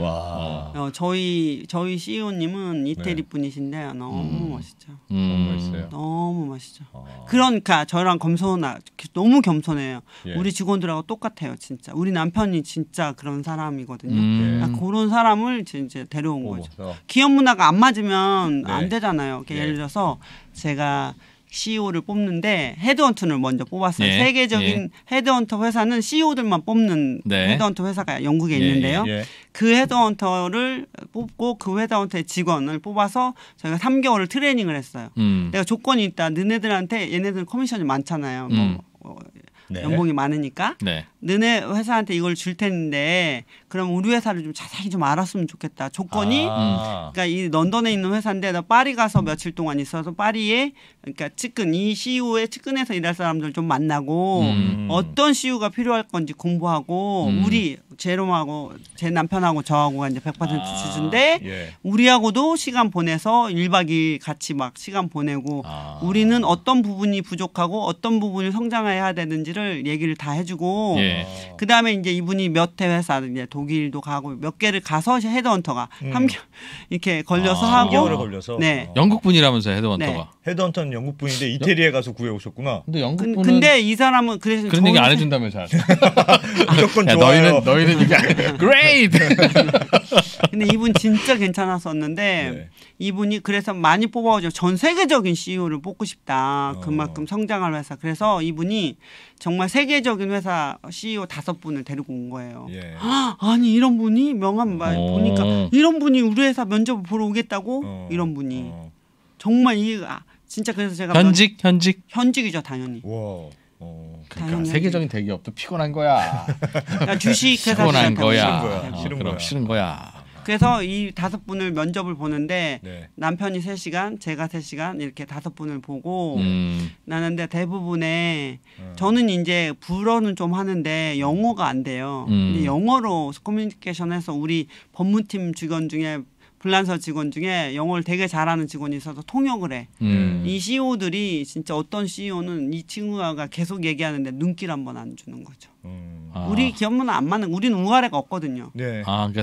와. 어, 어 저희 저희 CEO님은 네. 이태리 네. 분이신데 너무 음. 멋있죠. 음. 너무 멋있어요. 너무 멋있죠. 아. 그러니까 저랑 겸손하 너무 겸손해요. 예. 우리 직원들하고 똑같아요, 진짜. 우리 남편이 진짜 그런 사람이거든요. 음. 그 그런 사람을 이제 데려온 오, 거죠. 저. 기업 문화가 안 맞으면 네. 안 되잖아요. 그 예를 들어서 제가 CEO를 뽑는데 헤드헌터를 먼저 뽑았어요. 예, 세계적인 예. 헤드헌터 회사는 CEO들만 뽑는 네. 헤드헌터 회사가 영국에 예, 있는데요. 예, 예. 그 헤드헌터를 뽑고 그 헤드헌터의 직원을 뽑아서 저희가 3개월을 트레이닝을 했어요. 음. 내가 조건이 있다. 너네들한테 얘네들 커미션이 많잖아요. 뭐, 음. 뭐 네. 연봉이 많으니까 네. 너네 회사한테 이걸 줄 텐데 그럼 우리 회사를 좀 자세히 좀 알았으면 좋겠다. 조건이 아. 음. 그러니까 이 런던에 있는 회사인데 나 파리 가서 며칠 동안 있어서 파리에 그러니까 측근 이 CEO의 측근에서 일할 사람들 좀 만나고 음. 어떤 CEO가 필요할 건지 공부하고 음. 우리 제롬하고 제 남편하고 저하고가 이제 100% 아. 주주인데 예. 우리하고도 시간 보내서 1박 2일 같이 막 시간 보내고 아. 우리는 어떤 부분이 부족하고 어떤 부분이 성장해야 되는지를 회사를 얘기를 다 해주고 예. 그 다음에 이제 이분이 몇회 회사 이제 독일도 가고 몇 개를 가서 헤드헌터가 음. 함께 이렇게 걸려서 아, 하고 3개월을 걸려서 네. 어. 영국
분이라면서 헤드헌터가 네. 헤드헌터는 영국 분인데 이태리에 가서 구해 오셨구나. 근데 영국
분은 근데
이 사람은 그래서 그런 얘기 안 해준다며 잘. <laughs> <laughs>
무조건 야, 좋아 너희는 너희는 이게
great. <laughs> 근데 이분 진짜 괜찮았었는데 네. 이분이 그래서 많이 뽑아오죠. 전 세계적인 CEO를 뽑고 싶다. 어. 그만큼 어. 성장할 회사. 그래서 이분이 정 정말 세계적인 회사 CEO 다섯 분을 데리고 온 거예요. 예. 아, 아니 이런 분이 명함 막 어. 보니까 이런 분이 우리 회사 면접 보러 오겠다고 어. 이런 분이 어. 정말 이게 아, 진짜 그래서 제가 현직 면, 현직 현직이죠 당연히. 와. 어,
그러니까 당연히. 세계적인 대기업도 피곤한 거야. 주식 회사 싫은 거야. 싫은 거야. 어, 싫은 거야.
그래서 이 다섯 분을 면접을 보는데 네. 남편이 세 시간, 제가 세 시간 이렇게 다섯 분을 보고 음. 나는데 대부분의 음. 저는 이제 불어는 좀 하는데 영어가 안 돼요. 음. 근데 영어로 커뮤니케이션해서 우리 법무팀 직원 중에 불란서 직원 중에 영어를 되게 잘하는 직원이 있어서 통역을 해. 음. 이 CEO들이 진짜 어떤 CEO는 이 친구가 계속 얘기하는데 눈길 한번안 주는 거죠. 음. 아. 우리 기업문은 안 맞는. 우리는 우아래가 없거든요. 네.
아,
그러니까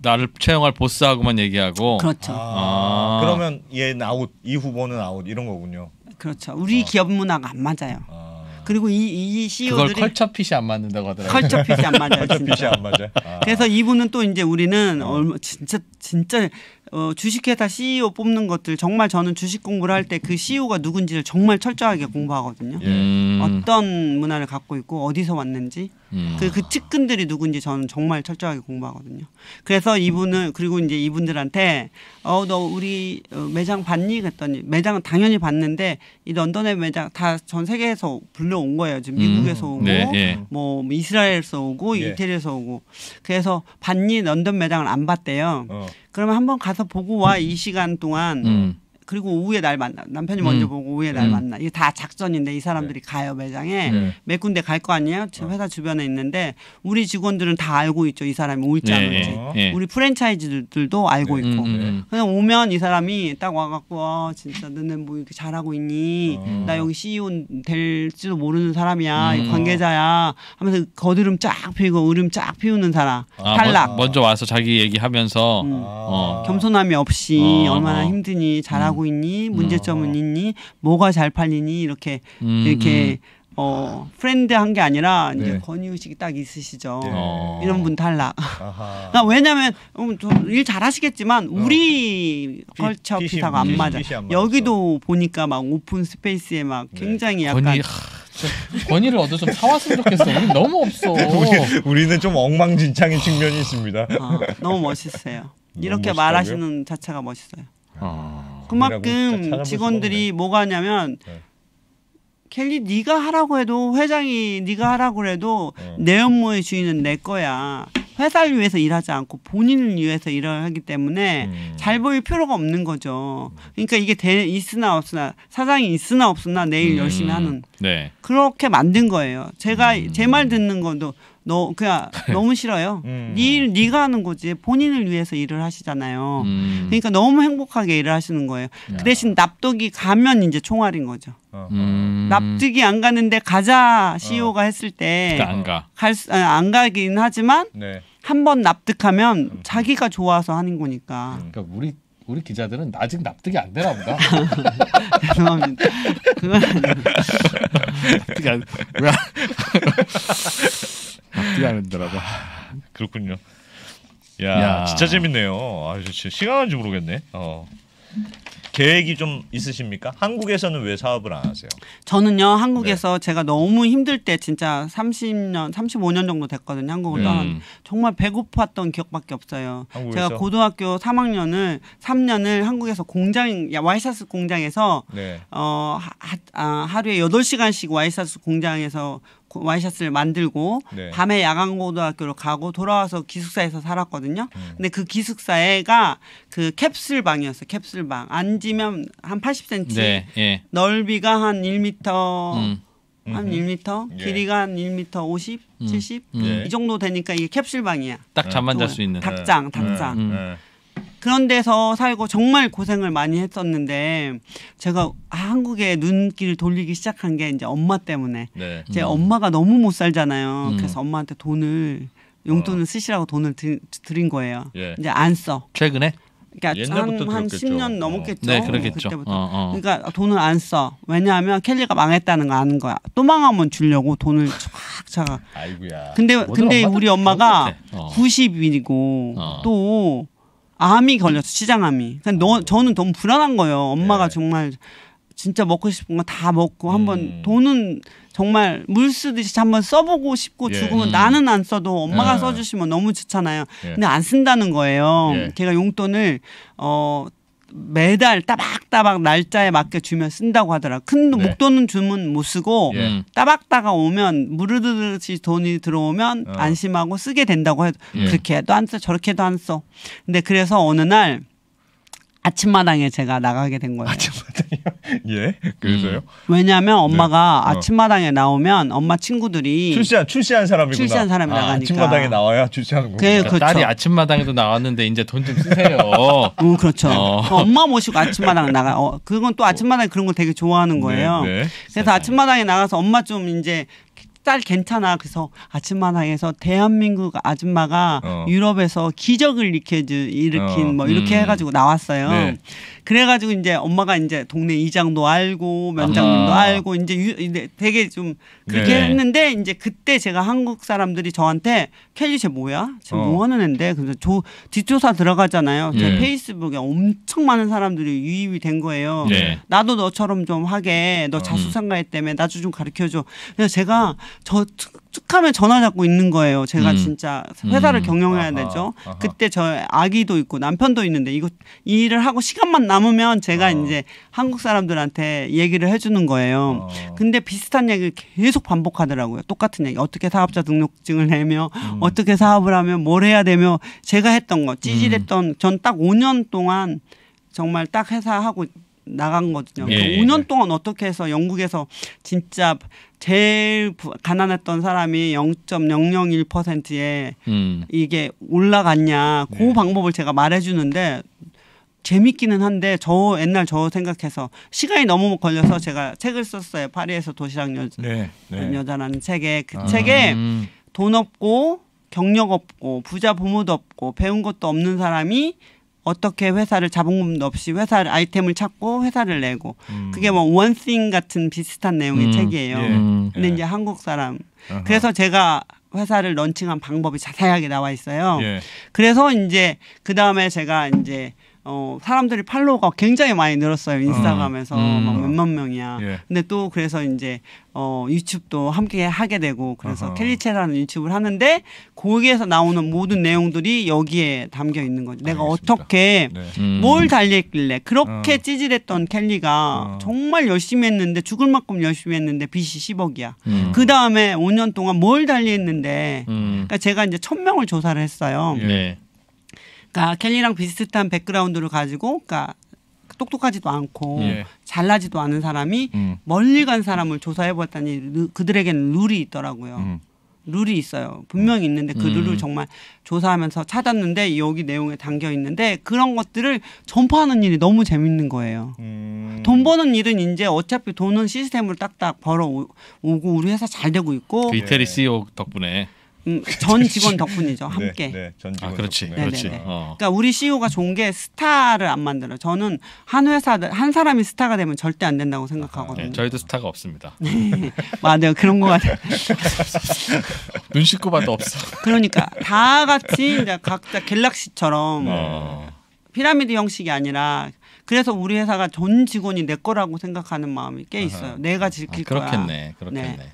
나를 채용할 보스하고만 얘기하고. 그렇죠. 아. 아. 그러면
얘는 아웃, 이 후보는 아웃 이런 거군요. 그렇죠. 우리 어. 기업 문화가 안 맞아요. 아. 그리고 이, 이 CEO들이 그걸 컬처핏이 안 맞는다고 하더라고요. 컬처핏이 안 맞아요. 컬처핏이 안 맞아. 아. 그래서 이분은 또 이제 우리는 음. 얼마 진짜 진짜 어, 주식회사 CEO 뽑는 것들 정말 저는 주식 공부를 할 때 그 CEO가 누군지를 정말 철저하게 공부하거든요. 예. 음. 어떤 문화를 갖고 있고 어디서 왔는지 음. 그, 그 측근들이 누군지 저는 정말 철저하게 공부하거든요. 그래서 이분은 그리고 이제 이분들한테 어 너 우리 어, 매장 봤니? 그랬더니 매장은 당연히 봤는데 이 런던의 매장 다 전 세계에서 불러온 거예요. 지금 음. 미국에서 음. 오고 네, 예. 뭐, 뭐 이스라엘에서 오고 예. 이태리에서 오고 그래서 봤니? 런던 매장을 안 봤대요. 어. 그러면 한번 가서 보고 와 이 시간 동안 음. 그리고 오후에 날 만나 남편이 먼저 음. 보고 오후에 날 음. 만나 이게 다 작전인데 이 사람들이 네. 가요 매장에 네. 몇 군데 갈 거 아니에요 지 어. 회사 주변에 있는데 우리 직원들은 다 알고 있죠 이 사람이 올지 네. 안 올지 네, 네. 우리 프랜차이즈들도 알고 네. 있고 음, 음, 그냥 오면 이 사람이 딱 와갖고 어, 진짜 너네 뭐 이렇게 잘하고 있니 어. 나 여기 CEO 될지도 모르는 사람이야 음. 관계자야 하면서 거드름 쫙 피우고 으름 쫙 피우는 사람 아, 탈락
먼, 저 와서 자기 얘기하면서 어.
겸손함이 없이 어, 얼마나 어. 힘드니 잘하고 잘하고 있니? 음. 문제점은 어. 있니? 뭐가 잘 팔리니? 이렇게 음, 이렇게 음. 어 프렌드한 게 아니라 이제 네. 권위 의식이 딱 있으시죠. 네. 어. 어. 이런 분 탈락. 나 <laughs> 그러니까 왜냐면 음, 일 잘하시겠지만 우리 어. 컬처 피, 피사가 안 맞아. 안 여기도 보니까 막 오픈 스페이스에 막 네. 굉장히 약간 권위, 하, 권위를 얻어 좀 사왔으면 좋겠어. 우리 너무 없어. <laughs>
우리, 는좀 엉망진창인 측면이 있습니다.
아,
너무 멋있어요. <laughs> 이렇게 멋있다고요? 말하시는 자체가 멋있어요. 아. 그만큼 그러니까 직원들이 뭐가 하냐면 네. 켈리 네가 하라고 해도 회장이 네가 하라고 해도 어. 내 업무의 주인은 내 거야. 회사를 위해서 일하지 않고 본인을 위해서 일을 하기 때문에 음. 잘 보일 필요가 없는 거죠. 그러니까 이게 대, 있으나 없으나 사장이 있으나 없으나 내일 음. 열심히 하는 네. 그렇게 만든 거예요. 제가 음. 제말 듣는 것도 너 그냥 네. 너무 싫어요. 음. 니 니가 하는 거지 본인을 위해서 일을 하시잖아요. 음. 그러니까 너무 행복하게 일을 하시는 거예요. 그 야. 그 대신 납득이 가면 이제 총알인 거죠. 어.
음. 음. 납득이
안 가는데 가자 CEO가 어. 했을 때안 그러니까 가. 갈안 가긴 하지만 네. 한번 납득하면 음. 자기가 좋아서 하는 거니까. 음. 그러니까 우리 우리 기자들은 아직 납득이 안 되나 보다.
<laughs> 죄송합니다. 그건 <laughs> 납득이 안 뛰어다니더라고.
아, 그렇군요. 야, 야, 진짜 재밌네요. 아, 진짜 시간 가지 모르겠네. 어. 계획이 좀 있으십니까? 한국에서는 왜 사업을 안 하세요?
저는요 한국에서 네. 제가 너무 힘들 때 진짜 30년, 35년 정도 됐거든요 한국을 떠난 음. 정말 배고팠던 기억밖에 없어요. 한국에서? 제가 고등학교 3학년을 3년을 한국에서 공장 와이셔츠 공장에서 네. 어 하, 아, 하루에 8 시간씩 와이셔츠 공장에서 와이셔츠를 만들고 네. 밤에 야간고등학교로 가고 돌아와서 기숙사에서 살았거든요. 음. 근데 그 기숙사가 그 캡슐방이었어요. 캡슐방. 앉으면 한 80cm, 네. 예. 넓이가 한 1m 음. 한 1m, 예. 길이가 한 1m 50, 음. 70. 음. 예. 이 정도 되니까 이게 캡슐방이야. 딱 잠만 잘 수 있는. 닭장, 네. 닭장. 음. 음. 네. 그런 데서 살고 정말 고생을 많이 했었는데 제가 한국에 눈길 을 돌리기 시작한 게 이제 엄마 때문에 네. 제 음. 엄마가 너무 못 살잖아요. 음. 그래서 엄마한테 돈을 용돈을 어. 쓰시라고 돈을 드, 드린 거예요. 예. 이제 안 써. 최근에? 그러니까 한한 10년 넘었겠죠. 네, 그렇겠죠. 그때부터. 어, 어. 그러니까 돈을 안 써. 왜냐하면 켈리가 망했다는 거 아는 거야. 또 망하면 주려고 돈을 쫙 차가.
아이고야. 근데 근데 엄마 우리 엄마가 어.
90이고 어. 또 암이 걸렸어 음. 시장암이. 그러니까 너, 어. 저는 너무 불안한 거예요. 엄마가 네. 정말 진짜 먹고 싶은 거 다 먹고 한번 음. 돈은 정말 물 쓰듯이 한번 써보고 싶고 예. 죽으면 음. 나는 안 써도 엄마가 아. 써주시면 너무 좋잖아요. 예. 근데 안 쓴다는 거예요. 예. 제가 용돈을 어 매달 따박따박 날짜에 맞게 주면 쓴다고 하더라. 큰 네. 목돈은 주면 못 쓰고 예. 음. 따박따가 오면 무르르듯이 돈이 들어오면 어. 안심하고 쓰게 된다고 해도 예. 그렇게 해도 안 써, 저렇게 도안 써. 근데 그래서 어느 날 아침마당에 제가 나가게 된 거예요. 아침마당이요?
예. 그래서요? 음.
왜냐하면 네. 엄마가 네. 아침마당에 나오면 엄마 친구들이 출시한 출시한 사람이구나. 출시한 사람이 아, 나가니까 아침마당에
나와야 출시한
거. 그, 그렇죠. 딸이
아침마당에도 나왔는데 이제 돈 좀 쓰세요. 음, 그렇죠. 어. 어.
엄마 모시고 아침마당 나가. 어, 그건 또 아침마당에 그런 걸 되게 좋아하는 네, 거예요. 네, 네. 그래서 아침마당에 나가서 엄마 좀 이제 딸 괜찮아. 그래서 아침마당에서 대한민국 아줌마가 어. 유럽에서 기적을 이렇게 일으킨 어. 뭐 이렇게 음. 해가지고 나왔어요. 네. 그래가지고 이제 엄마가 이제 동네 이장도 알고 면장님도 아. 알고 이제 유, 되게 좀 그렇게 네. 했는데 이제 그때 제가 한국 사람들이 저한테 켈리 쟤 뭐야? 지금 어. 뭐 하는 앤데? 그래서 조, 뒷조사 들어가잖아요. 제 네. 페이스북에 엄청 많은 사람들이 유입이 된 거예요. 네. 나도 너처럼 좀 하게 너 음. 자수상가에 때문에 나도 좀 가르쳐줘. 그래서 제가 저 툭하면 전화 잡고 있는 거예요. 제가 음. 진짜 회사를 음. 경영해야 아하. 되죠. 아하. 그때 저 아기도 있고 남편도 있는데 이거 일을 하고 시간만 남으면 제가 어. 이제 한국 사람들한테 얘기를 해주는 거예요. 어. 근데 비슷한 얘기를 계속 반복하더라고요. 똑같은 얘기. 어떻게 사업자 등록증을 내며 음. 어떻게 사업을 하면 뭘 해야 되며 제가 했던 거 찌질했던 음. 전딱 5년 동안 정말 딱 회사하고 나간 거든요 예. 그 5년 동안 어떻게 해서 영국에서 진짜 제일 가난했던 사람이 0.001%에 음. 이게 올라갔냐 그 네. 방법을 제가 말해주는데 재밌기는 한데 저 옛날 저 생각해서 시간이 너무 걸려서 제가 책을 썼어요 파리에서 도시락 여, 네. 네. 여자라는 책에 그 아. 책에 음. 돈 없고 경력 없고 부자 부모도 없고 배운 것도 없는 사람이 어떻게 회사를 자본금도 없이 회사를 아이템을 찾고 회사를 내고 음. 그게 뭐 원싱 같은 비슷한 내용의 음. 책이에요. 예. 근데 음. 예. 이제 한국 사람 아하. 그래서 제가 회사를 런칭한 방법이 자세하게 나와 있어요. 예. 그래서 이제 그 다음에 제가 이제 어, 사람들이 팔로워가 굉장히 많이 늘었어요. 음. 인스타그램에서 음. 막 몇만 명이야. 예. 근데 또 그래서 이제 어, 유튜브도 함께 하게 되고 그래서 아리체라는 유튜브를 하는데 거기에서 나오는 모든 내용들이 여기에 담겨 있는 거죠. 내가 알겠습니다. 어떻게
네. 뭘 음.
달리했길래 그렇게 어. 찌질했던 켈리가 어. 정말 열심히 했는데 죽을 만큼 열심히 했는데 빚이 10억이야. 음. 그 다음에 5년 동안 뭘 달리했는데 음. 그러니까 제가 이제 1000명을 조사를 했어요. 예. 그러니까 켈리랑 비슷한 백그라운드를 가지고 그러니까 똑똑하지도 않고 예. 잘나지도 않은 사람이 음. 멀리 간 사람을 조사해 봤더니 그들에게는 룰이 있더라고요. 음. 룰이 있어요. 분명히 있는데 그 음. 룰을 음. 정말 조사하면서 찾았는데 여기 내용에 담겨 있는데 그런 것들을 전파하는 일이 너무 재밌는 거예요. 음. 돈 버는 일은 이제 어차피 돈은 시스템으로 딱딱 벌어 오고 우리 회사 잘 되고 있고 그 이태리 네.
CEO 덕분에
음, 전 직원 덕분이죠. 네, 함께. 네, 네,
전 직원 아, 그렇지. 덕분에. 그렇지. 어.
그러니까 우리 CEO가 종은게 스타를 안 만들어. 저는 한 회사 한 사람이 스타가 되면 절대 안 된다고 생각하거든요. 아, 네, 저희도 스타가 없습니다. 맞아요. <laughs> 네. 그런 거 같아요. <laughs> 눈씻고 봐도 없어. 그러니까 다 같이 이제 각자 갤럭시처럼 어. 피라미드 형식이 아니라 그래서 우리 회사가 전 직원이 내 거라고 생각하는 마음이 꽤 있어요. 아하. 내가 지킬 아, 그렇겠네. 거야. 네. 그렇겠네. 네.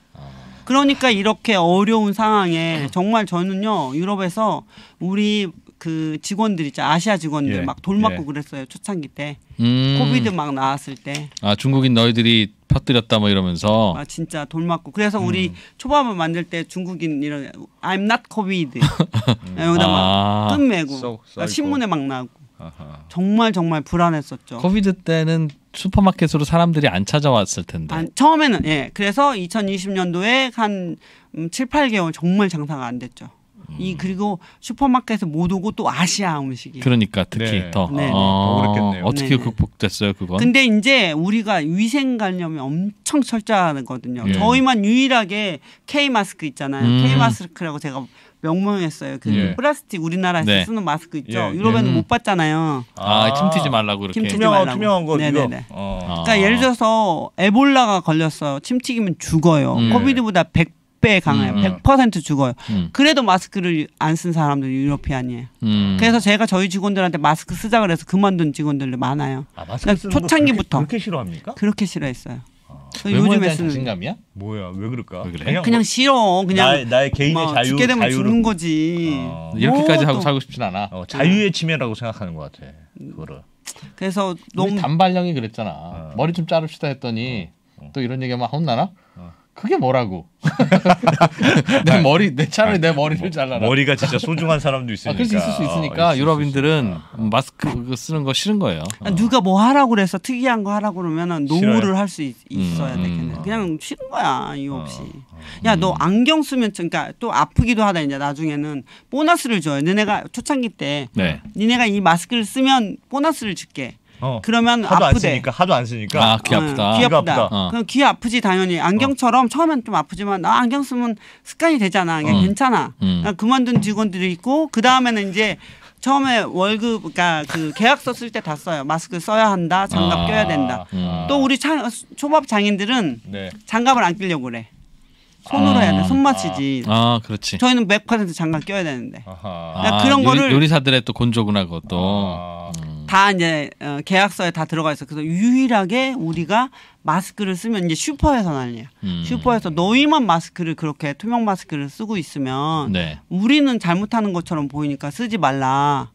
그러니까 이렇게 어려운 상황에 음. 정말 저는요 유럽에서 우리 그 직원들 있죠 아시아 직원들 예. 막돌 맞고 예. 그랬어요 초창기 때 음. 코비드 막 나왔을 때
아 중국인 너희들이 퍼뜨렸다 뭐 이러면서
아 진짜 돌 맞고 그래서 우리 음. 초밥을 만들 때 중국인 이런 I'm not COVID <laughs> 음. 네, 여기다 아. 막뜬 메고 써, 써 신문에 막 나고 정말 정말 불안했었죠 코비드 때는
슈퍼마켓으로 사람들이 안 찾아왔을 텐데.
안, 처음에는 예. 그래서 2020년도에 한 7, 음, 8개월 정말 장사가 안 됐죠. 음. 이 그리고 슈퍼마켓에 못 오고 또 아시아 음식이
그러니까 특히 네. 더 네. 아, 요 어떻게 네네. 극복됐어요 그건? 근데
이제 우리가 위생 관념이 엄청 철저하거든요. 예. 저희만 유일하게 K 마스크 있잖아요. 음. K 마스크라고 제가 명명했어요. 그 예. 플라스틱 우리나라에서 네. 쓰는 마스크 있죠. 예. 유럽에는 음. 예. 못 봤잖아요. 아, 틈튀지 아, 아, 말라고 이렇게. 틈튀지 말라고. 투명한 거 네네네. 어. 그러니까 아. 예를 들어서 에볼라가 걸렸어요. 침 튀기면 죽어요. 음. 코비드보다 100배 강해요. 음. 100% 음. 죽어요. 음. 그래도 마스크를 안 쓴 사람들 유로피안이에요. 음. 그래서 제가 저희 직원들한테 마스크 쓰자 그래서 그만둔 직원들도 많아요. 아, 마스크 그러니까 초창기부터 그렇게, 그렇게 싫어합니까? 그렇게 싫어했어요. 그 요즘에 대한 자신감이야?
뭐야 왜 그럴까? 왜 그래? 그냥 싫어. 그냥 나의, 나의 개인의 자유 죽게 되면 자유를- 죽는
거지. 어, 이렇게까지 뭐 하고 또. 살고 싶진 않아.
어, 자유의
침해라고 생각하는 것 같아.
그거를.
그래서 너무 단발령이 그랬잖아. 어. 머리 좀 자릅시다 했더니 어. 또 이런 얘기하면 혼나나? 그게 뭐라고? <laughs> 내 머리 내 차라리 내 머리를 뭐 잘라라. 머리가 진짜 소중한 사람도 있으니까. 아, 그럴 수 있을 수 있으니까 어, 유럽인들은 어. 마스크 쓰는 거 싫은 거예요.
어. 누가 뭐 하라고 그래서 특이한 거 하라고 그러면은 노후를 할수 음, 있어야 음, 되겠네. 음. 그냥 싫은 거야 이유 어, 없이. 음. 야너 안경 쓰면 그러니까 또 아프기도 하다 이제 나중에는 보너스를 줘요. 너네가 초창기 때 네. 니네가 이 마스크를 쓰면 보너스를 줄게. 어. 그러면 하도 아프대. 안 쓰니까 하도 안 쓰니까. 아귀 아프다. 응, 음, 귀 아프다. 귀 아프다. 어. 그럼 귀 아프지 당연히 안경처럼 어. 처음엔 좀 아프지만 나 아, 안경 쓰면 습관이 되잖아. 그냥 음. 괜찮아. 음. 그만둔 직원들이 있고 그 다음에는 이제 처음에 월급 그러니까 그 계약서 쓸 때 다 써요. 마스크 써야 한다. 장갑 아. 껴야 된다. 아. 또 우리 차, 초밥 장인들은 네. 장갑을 안 끼려고 그래. 손으로 아, 해야 돼. 아. 손맛이지.
아, 그렇지. 저희는
100% 장갑 껴야 되는데. 그러니까 그런 아, 거를 요리, 요리사들의
또 곤조구나 그것도. 아. 음.
다 이제 어, 계약서에 다 들어가 있어. 그래서 유일하게 우리가 마스크를 쓰면 이제 슈퍼에서 난리야. 음. 슈퍼에서 너희만 마스크를 그렇게 투명 마스크를 쓰고 있으면 네. 우리는 잘못하는 것처럼 보이니까 쓰지 말라.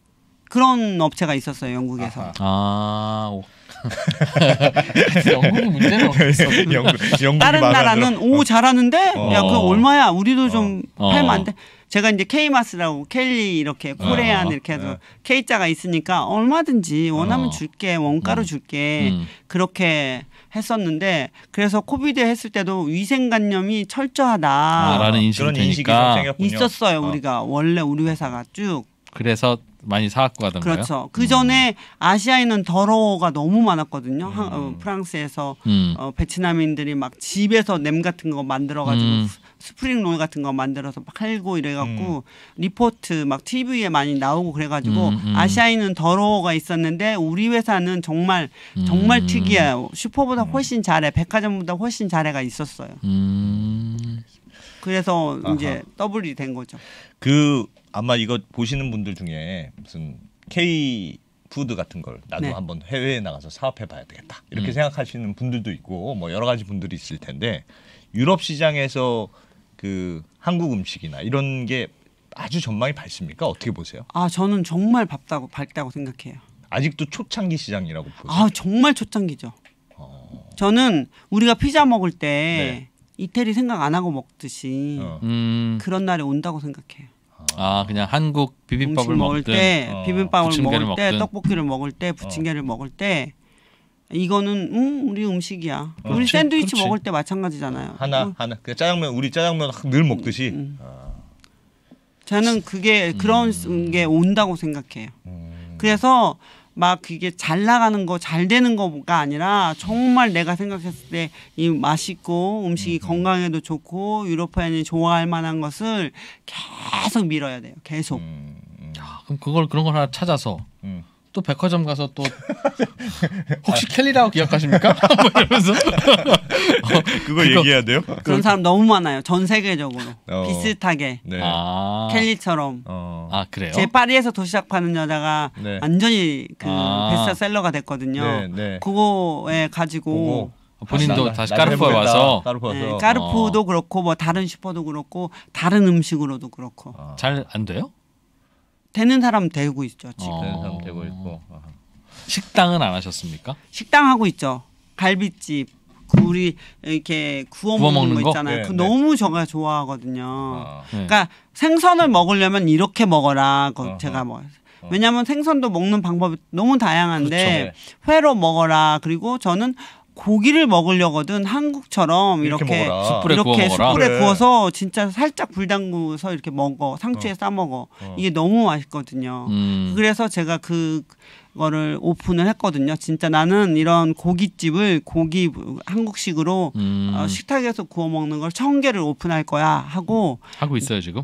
그런 업체가 있었어요 영국에서. 아하.
아
<laughs> 영국이 문제는 없어. <laughs> 영국, 다른 나라는
오 어. 잘하는데 어. 야그 얼마야 우리도 어. 좀 어. 팔면 안 돼. 제가 이제 케이마스라고 켈리 이렇게 어. 코레안 이렇게 어. 해서 네. K자가 있으니까 얼마든지 원하면 줄게 원가로 음. 줄게 음. 그렇게 했었는데 그래서 코비드 했을 때도 위생관념이 철저하다라는 아, 인식이 있었어요 우리가 원래 우리 회사가 쭉
그래서 많이 사갖고 가던가요? 그렇죠.
그 전에 음. 아시아에는 더러워가 너무 많았거든요. 어, 음. 한, 어, 프랑스에서 음. 어, 베트남인들이 막 집에서 냄 같은 거 만들어가지고 음. 스프링 롤 같은 거 만들어서 팔고 이래갖고 음. 리포트 막 TV에 많이 나오고 그래가지고 음, 아시아에는 더러워가 있었는데 우리 회사는 정말 정말 특이해요. 슈퍼보다 훨씬 잘해, 백화점보다 훨씬 잘해가 있었어요. 그래서 아하. 이제 더블이 된 거죠.
그 아마 이거 보시는 분들 중에 무슨 K 푸드 같은 걸 나도 네. 한번 해외에 나가서 사업해 봐야 되겠다 이렇게 음. 생각하시는 분들도 있고 뭐 여러 가지 분들이 있을 텐데 유럽 시장에서 그 한국 음식이나 이런 게 아주 전망이 밝습니까 어떻게 보세요?
아 저는 정말 밝다고 밝다고 생각해요. 아직도 초창기 시장이라고 보세요? 아 정말 초창기죠. 어... 저는 우리가 피자 먹을 때 네. 이태리 생각 안 하고 먹듯이 어. 음. 그런 날이 온다고 생각해요.
아 그냥 한국 비빔밥을 먹을 때 어, 비빔밥을 먹을 먹든. 때 떡볶이를
먹을 때 어. 부침개를 어. 먹을 때 이거는 음, 우리 음식이야. 어, 우리 샌드위치 그렇지. 먹을 때 마찬가지잖아요.
하나 어. 하나. 그 짜장면 우리 짜장면
늘 먹듯이. 음, 음. 아. 저는 그게 그런 음. 게 온다고 생각해요. 음. 그래서 막 그게 잘 나가는 거 잘 되는 거가 아니라 정말 내가 생각했을 때 이 맛있고 음식이 음. 건강에도 좋고 유로파인이 좋아할 만한 것을 계속 밀어야 돼요. 계속. 음, 음. 아, 그럼 그걸 그런 걸 하나 찾아서 음. 또 백화점 가서 또 <laughs> 혹시 켈리라고 기억하십니까? <laughs> 뭐 이러면서 어, <laughs> 그거, 얘기해야 돼요? 그런 사람 너무 많아요. 전 세계적으로 어. 비슷하게 네. 아. 켈리처럼. 어. 아 그래요? 제 파리에서 도시락 파는 여자가 네. 완전히 그 아. 베스트셀러가 됐거든요. 네, 네, 그거에 가지고. 그거. 본인도 아, 다시 까르푸에 와서 까르푸 네, 까르푸도 어. 그렇고 뭐 다른 슈퍼도 그렇고 다른 음식으로도 그렇고 아.
잘안 돼요?
되는 사람 되고 있죠 지금. 어. 되는 사람 되고 있고. 어. 식당은 안 하셨습니까? 식당 하고 있죠. 갈비집 우리 이렇게 구워, 구워 먹는, 먹거 있잖아요. 네, 그 네. 너무 제가 좋아하거든요. 아, 네. 그러니까 생선을 먹으려면 이렇게 먹어라. 그 제가 뭐 어. 왜냐하면 생선도 먹는 방법이 너무 다양한데 그렇죠. 네. 회로 먹어라. 그리고 저는 고기를 먹으려거든 한국처럼 이렇게 이렇게, 숯불에, 이렇게 구워 숯불에 네. 구워서 진짜 살짝 불담그서 이렇게 먹어 상추에 어. 싸 먹어 어. 이게 너무 맛있거든요. 음. 그래서 제가 그거를 오픈을 했거든요. 진짜 나는 이런 고깃집을 고기 한국식으로 어, 음. 어, 식탁에서 구워 먹는 걸 천 개를 오픈할 거야 하고
하고 있어요 지금?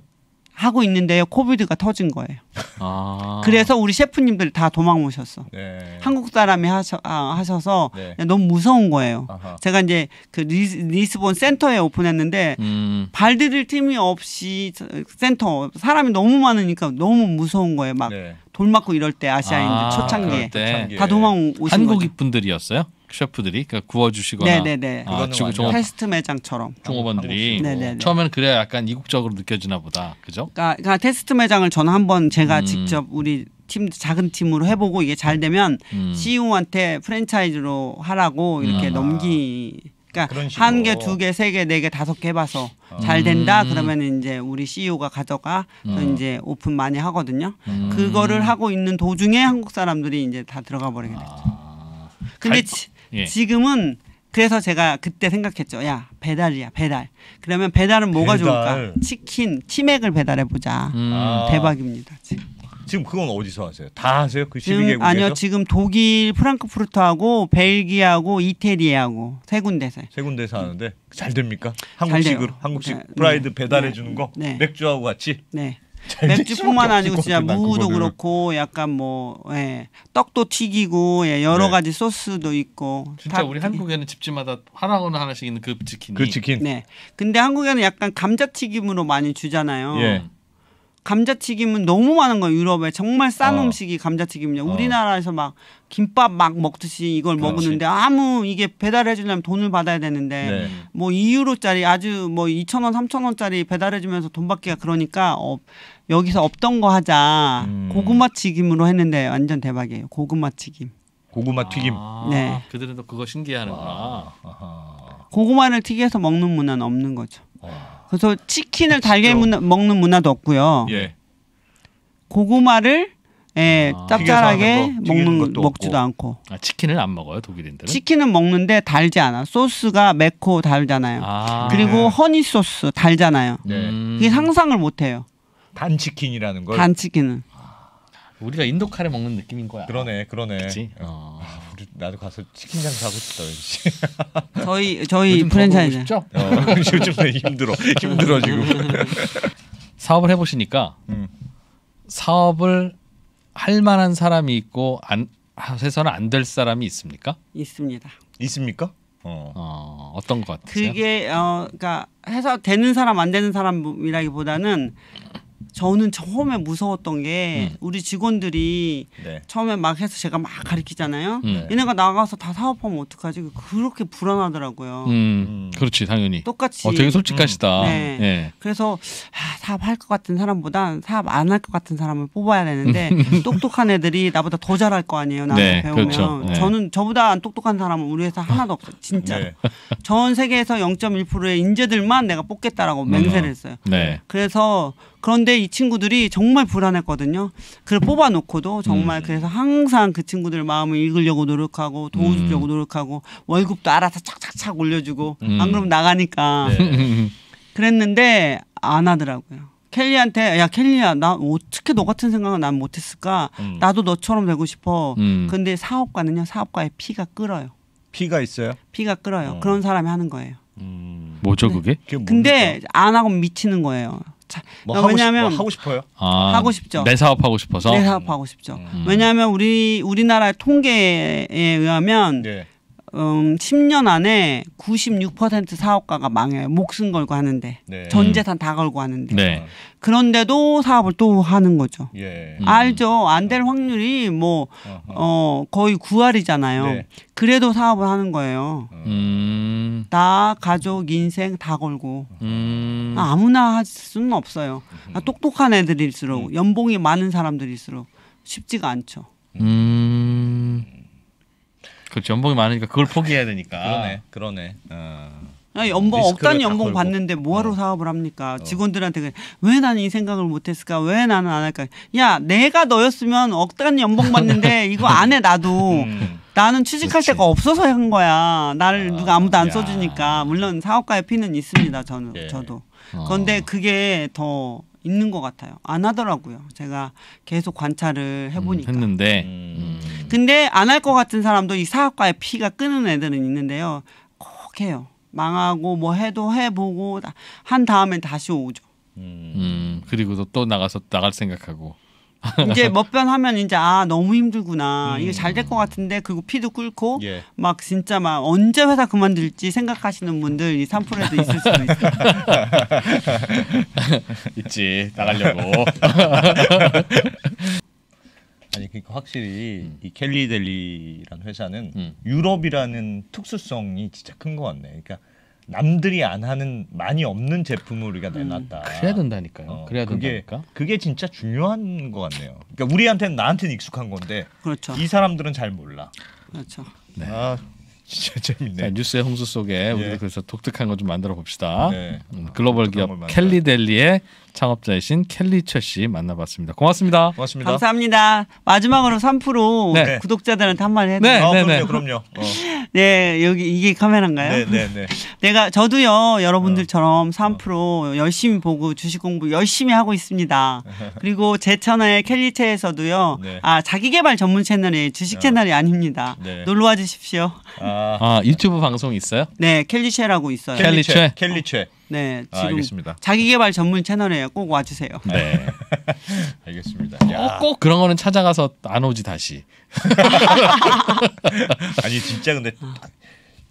하고 있는데요. 코비드가 터진 거예요.
아.
그래서 우리 셰프님들 다 도망 오셨어. 네. 한국 사람이 하셔, 아, 하셔서 네. 너무 무서운 거예요. 아하. 제가 이제 그 리스, 본 센터에 오픈했는데 음. 발 디딜 틈이 없이 센터 사람이 너무 많으니까 너무 무서운 거예요. 막돌 네. 맞고 이럴 때 아시아인들 아, 초창기에 다 도망 오신 한국
분들이었어요? 셰프들이 그러니까 구워주시거나 네네네. 아, 지금 종 패스트
매장처럼
종업원들이 아, 뭐 처음에는 그래야 약간 이국적으로 느껴지나 보다 그죠?
그러니까, 그러니까 테스트 매장을 저는 한번 제가 음. 직접 우리 팀 작은 팀으로 해보고 이게 잘 되면 음. CEO한테 프랜차이즈로 하라고 이렇게 음. 넘기 그러니까 한 개, 두 개, 세 개, 네 개, 다섯 개 해봐서 잘 된다 음. 그러면 이제 우리 CEO가 가져가 음. 이제 오픈 많이 하거든요. 음. 그거를 하고 있는 도중에 한국 사람들이 이제 다 들어가 버리게 됐죠. 아. 근데 갈... 예. 지금은 그래서 제가 그때 생각했죠. 야 배달이야 배달. 그러면 배달은 뭐가 배달. 좋을까? 치킨, 치맥을 배달해 보자. 음. 아.
대박입니다. 지금. 지금 그건 어디서 하세요? 다 하세요? 그1 2개 아니요,
지금 독일, 프랑크푸르트하고 벨기에하고 이태리하고 세 군데서. 세 군데서 하는데 잘 됩니까? 한국식으로 한국식 네. 프라이드 네, 배달해 주는 네, 거 네. 맥주하고 같이. 네. 맥주뿐만 아니고 진짜 무도 그거를. 그렇고 약간 뭐 예, 떡도 튀기고 예, 여러 네. 가지 소스도 있고 진짜 우리 한국에는 집집마다 하나하나 하나씩 있는 그치킨 그 급치킨. 네. 근데 한국에는 약간 감자튀김으로 많이 주잖아요. 예. 감자튀김은 너무 많은 거예요. 유럽에 정말 싼 어. 음식이 감자튀김이냐. 어. 우리나라에서 막 김밥 막 먹듯이 이걸 그렇지. 먹었는데 아무 이게 배달해 주려면 돈을 받아야 되는데 네. 뭐 2유로짜리 아주 뭐 2천 원, 3천 원짜리 배달해 주면서 돈 받기가 그러니까 어, 여기서 없던 거 하자. 음. 고구마 튀김으로 했는데 완전 대박이에요. 고구마 튀김. 고구마 아, 튀김. 네.
그들은 또 그거 신기해하는구나. 아,
고구마를 튀겨서 먹는 문화는 없는 거죠. 와. 어. 그래서 치킨을 달걀 문화, 먹는 문화도 없고요. 예. 고구마를 예, 아, 짭짤하게 거, 먹는 먹지도 없고. 않고. 아, 치킨을 안 먹어요 독일인들은? 치킨은 먹는데 달지 않아. 소스가 매코 달잖아요. 아, 그리고 네. 허니 소스 달잖아요. 네. 이게 상상을 못 해요. 단 치킨이라는 걸. 단 치킨은. 아,
우리가 인도 카레 먹는 느낌인 거야. 그러네, 그러네. 그치? 어. 아. 나도 가서 치킨장 사고 싶다
왠지. <laughs> 저희 저희 프랜차이즈. 어, <laughs> <laughs> 요즘 힘들어 힘들어 지금.
사업을 해보시니까 음. 사업을 할 만한 사람이 있고 안 해서는 안 될 사람이 있습니까? 있습니다.
있습니까? 어. 어 어떤 것 같아요?
그게 어 그러니까 해서 되는 사람 안 되는 사람이라기보다는 저는 처음에 무서웠던 게 음. 우리 직원들이 네. 처음에 막 해서 제가 막 가르치잖아요. 음. 네. 얘네가 나가서 다 사업하면 어떡하지? 그렇게 불안하더라고요. 음.
음. 그렇지 당연히. 똑같이. 어, 되게 솔직하시다. 음. 네. 네.
그래서 아, 사업할 것 같은 사람보다 사업 안 할 것 같은 사람을 뽑아야 되는데 음. <laughs> 똑똑한 애들이 나보다 더 잘할 거 아니에요. 나한테 네. 배우면. 그렇죠. 네. 저는 저보다 안 똑똑한 사람은 우리 회사 하나도 없어요. 진짜. 네. 전 세계에서 0.1%의 인재들만 내가 뽑겠다라고 맹세를 했어요. 네. 그래서 그런데 이 친구들이 정말 불안했거든요. 그걸 뽑아놓고도 정말 음. 그래서 항상 그 친구들 마음을 읽으려고 노력하고 도와주려고 음. 노력하고 월급도 알아서 착착착 올려주고 음. 안 그러면 나가니까 네. <laughs> 그랬는데 안 하더라고요. 켈리한테 야 켈리야 나 어떻게 너 같은 생각을 난 못했을까? 음. 나도 너처럼 되고 싶어. 음. 근데 사업가는요 사업가의 피가 끓어요. 피가 있어요? 피가 끓어요. 어. 그런 사람이 하는 거예요.
뭐죠 네. 그게? 근데, 그게 근데
안 하고 미치는 거예요. 자, 뭐 왜냐하면 그러니까 싶, 뭐 하고 싶어요. 아, 하고 싶죠. 내 사업 하고 싶어서. 내 사업 하고 싶죠. 음. 왜냐하면 우리 우리나라 의 통계에 의하면 네. 음, 10년 안에 96% 사업가가 망해요. 목숨 걸고 하는데. 네. 전 재산 다 걸고 하는데. 네. 그런데도 사업을 또 하는 거죠. 예. 음. 알죠. 안 될 확률이 뭐, 어 거의 9할이잖아요. 네. 그래도 사업을 하는 거예요. 어. 음. 나, 가족, 인생 다 걸고. 음. 아, 아무나 할 수는 없어요. 음. 아, 똑똑한 애들일수록, 음. 연봉이 많은 사람들일수록 쉽지가 않죠.
음. 그렇죠. 연봉이 많으니까 그걸 포기해야
되니까. 그러네. 그러네. 어.
아 연봉 억단 연봉 받는데 뭐하러 어. 사업을 합니까? 어. 직원들한테 왜 나는 이 생각을 못했을까? 왜 나는 안 할까? 야 내가 너였으면 억단 연봉 <laughs> 받는데 이거 안 해 나도. 음. 나는 취직할 그치. 데가 없어서 한 거야. 나를 아, 누가 아무도 안 야. 써주니까 물론 사업가의 피는 있습니다. 저는 예. 저도. 어. 그런데 그게 더 있는 것 같아요. 안 하더라고요. 제가 계속 관찰을 음, 해보니까. 음, 했는데. 음. 근데 안 할 것 같은 사람도 이 사업가의 피가 끄는 애들은 있는데요. 꼭 해요. 망하고 뭐 해도 해보고 한 다음엔 다시 오죠.
음. 음 그리고 또 나가서 나갈 생각하고. 이제
몇번 <laughs> 하면 이제 아 너무 힘들구나 음. 이게 잘 될 것 같은데 그리고 피도 끓고 예. 막 진짜 막 언제 회사 그만둘지 생각하시는 분들 이 산프로에도 있을 수도 있어요. <laughs> 있지 나가려고. <laughs>
아니 그러니까 확실히 음. 이 켈리 델리라는 회사는 음. 유럽이라는 특수성이 진짜 큰 것 같네. 그러니까 남들이 안 하는 많이 없는 제품을 우리가 음. 내놨다. 그래야 된다니까요. 어, 그래야 그게, 된다니까. 그게 진짜 중요한 것 같네요. 그러니까 우리한테는 나한테는 익숙한 건데 그렇죠. 이 사람들은 잘 몰라. 그렇죠. 네. 아, 진짜 <laughs> 재밌네.
자,
뉴스의 홍수 속에 우리도 예. 그래서 독특한 거 좀 만들어 봅시다. 네. 음, 글로벌 기업 캘리델리의 창업자이신 켈리 최씨 만나봤습니다. 고맙습니다. 고맙습니다.
감사합니다. 마지막으로 3% 네. 구독자들한테 한마디 해도 네, 네, 아, 네, 그럼요. 그럼요. 어. <laughs> 네, 여기 이게 카메라인가요? 네, 네, 네. <laughs> 내가 저도요 여러분들처럼 3% 어. 열심히 보고 주식 공부 열심히 하고 있습니다. <laughs> 그리고 제 채널 캘리체에서도요. 네. 아 자기 개발 전문 채널이 주식 아. 채널이 아닙니다. 네. 놀러 와 주십시오. 아,
아
유튜브 방송 있어요?
네, 캘리체라고 있어요. 캘리체, 캘리체. 어. 네, 아, 지금 아, 알겠습니다. 자기개발 전문 채널에 꼭 와주세요. 네, <laughs> <laughs> 알겠습니다. 야. 어, 꼭
그런 거는 찾아가서
안 오지 다시.
<laughs> 아니 진짜 근데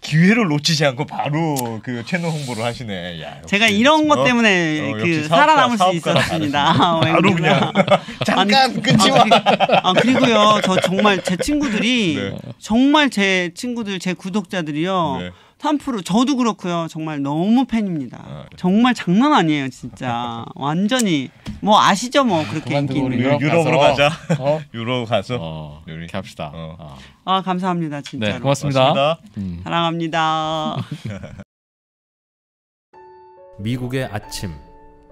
기회를 놓치지 않고 바로 그 채널 홍보를 하시네. 야, 제가 이런 것 어? 때문에
어, 그 살아남을 수 있었습니다. 아, 바로 그냥
잠깐 끊지 아, 마. 아, 그리고요, 저 정말 제 친구들이 네. 정말 제 친구들 제 구독자들이요. 네. 탐프를 저도 그렇고요. 정말 너무 팬입니다. 아, 네. 정말 장난 아니에요, 진짜. <laughs> 완전히 뭐 아시죠, 뭐 아, 그렇게 인기 있는 유럽 유럽으로 가자. 어? <laughs>
유럽 가서 어, 네, 이렇게 합시다. 어. 어.
아 감사합니다, 진짜. 네, 고맙습니다. 고맙습니다. 음. 사랑합니다.
<laughs> 미국의 아침,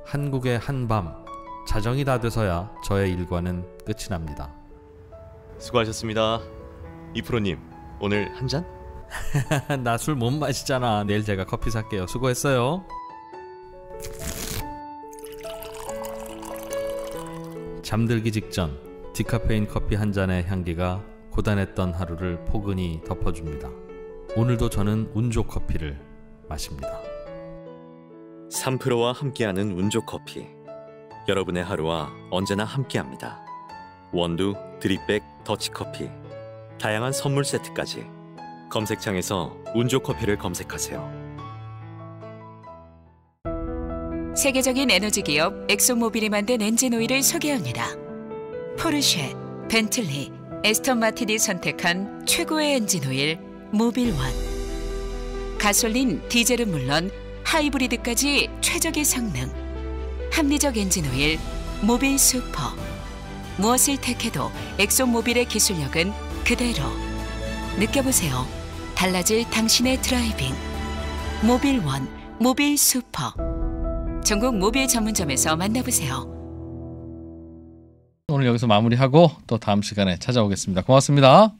한국의 한밤, 자정이 다 돼서야 저의 일과는 끝이 납니다.
수고하셨습니다. 이프로님, 오늘 한 잔? <laughs>
나술못 마시잖아 내일 제가 커피 살게요 수고했어요 잠들기 직전 디카페인 커피 한 잔의 향기가 고단했던 하루를 포근히 덮어줍니다 오늘도 저는 운조 커피를 마십니다
3프로와 함께하는 운조 커피 여러분의 하루와 언제나 함께합니다 원두, 드립백, 더치커피 다양한 선물 세트까지 검색창에서 운조 커피를 검색하세요. 세계적인 에너지 기업 엑소모빌이 만든 엔진 오일을 소개합니다. 포르쉐, 벤틀리, 에스턴 마틴이 선택한 최고의 엔진 오일 모빌원. 가솔린, 디젤은 물론 하이브리드까지 최적의 성능. 합리적 엔진 오일 모빌 슈퍼. 무엇을 택해도 엑소모빌의 기술력은 그대로 느껴보세요. 달라질 당신의 드라이빙. 모빌 원, 모빌 슈퍼. 전국 모빌 전문점에서 만나보세요.
오늘 여기서 마무리하고 또 다음 시간에 찾아오겠습니다. 고맙습니다.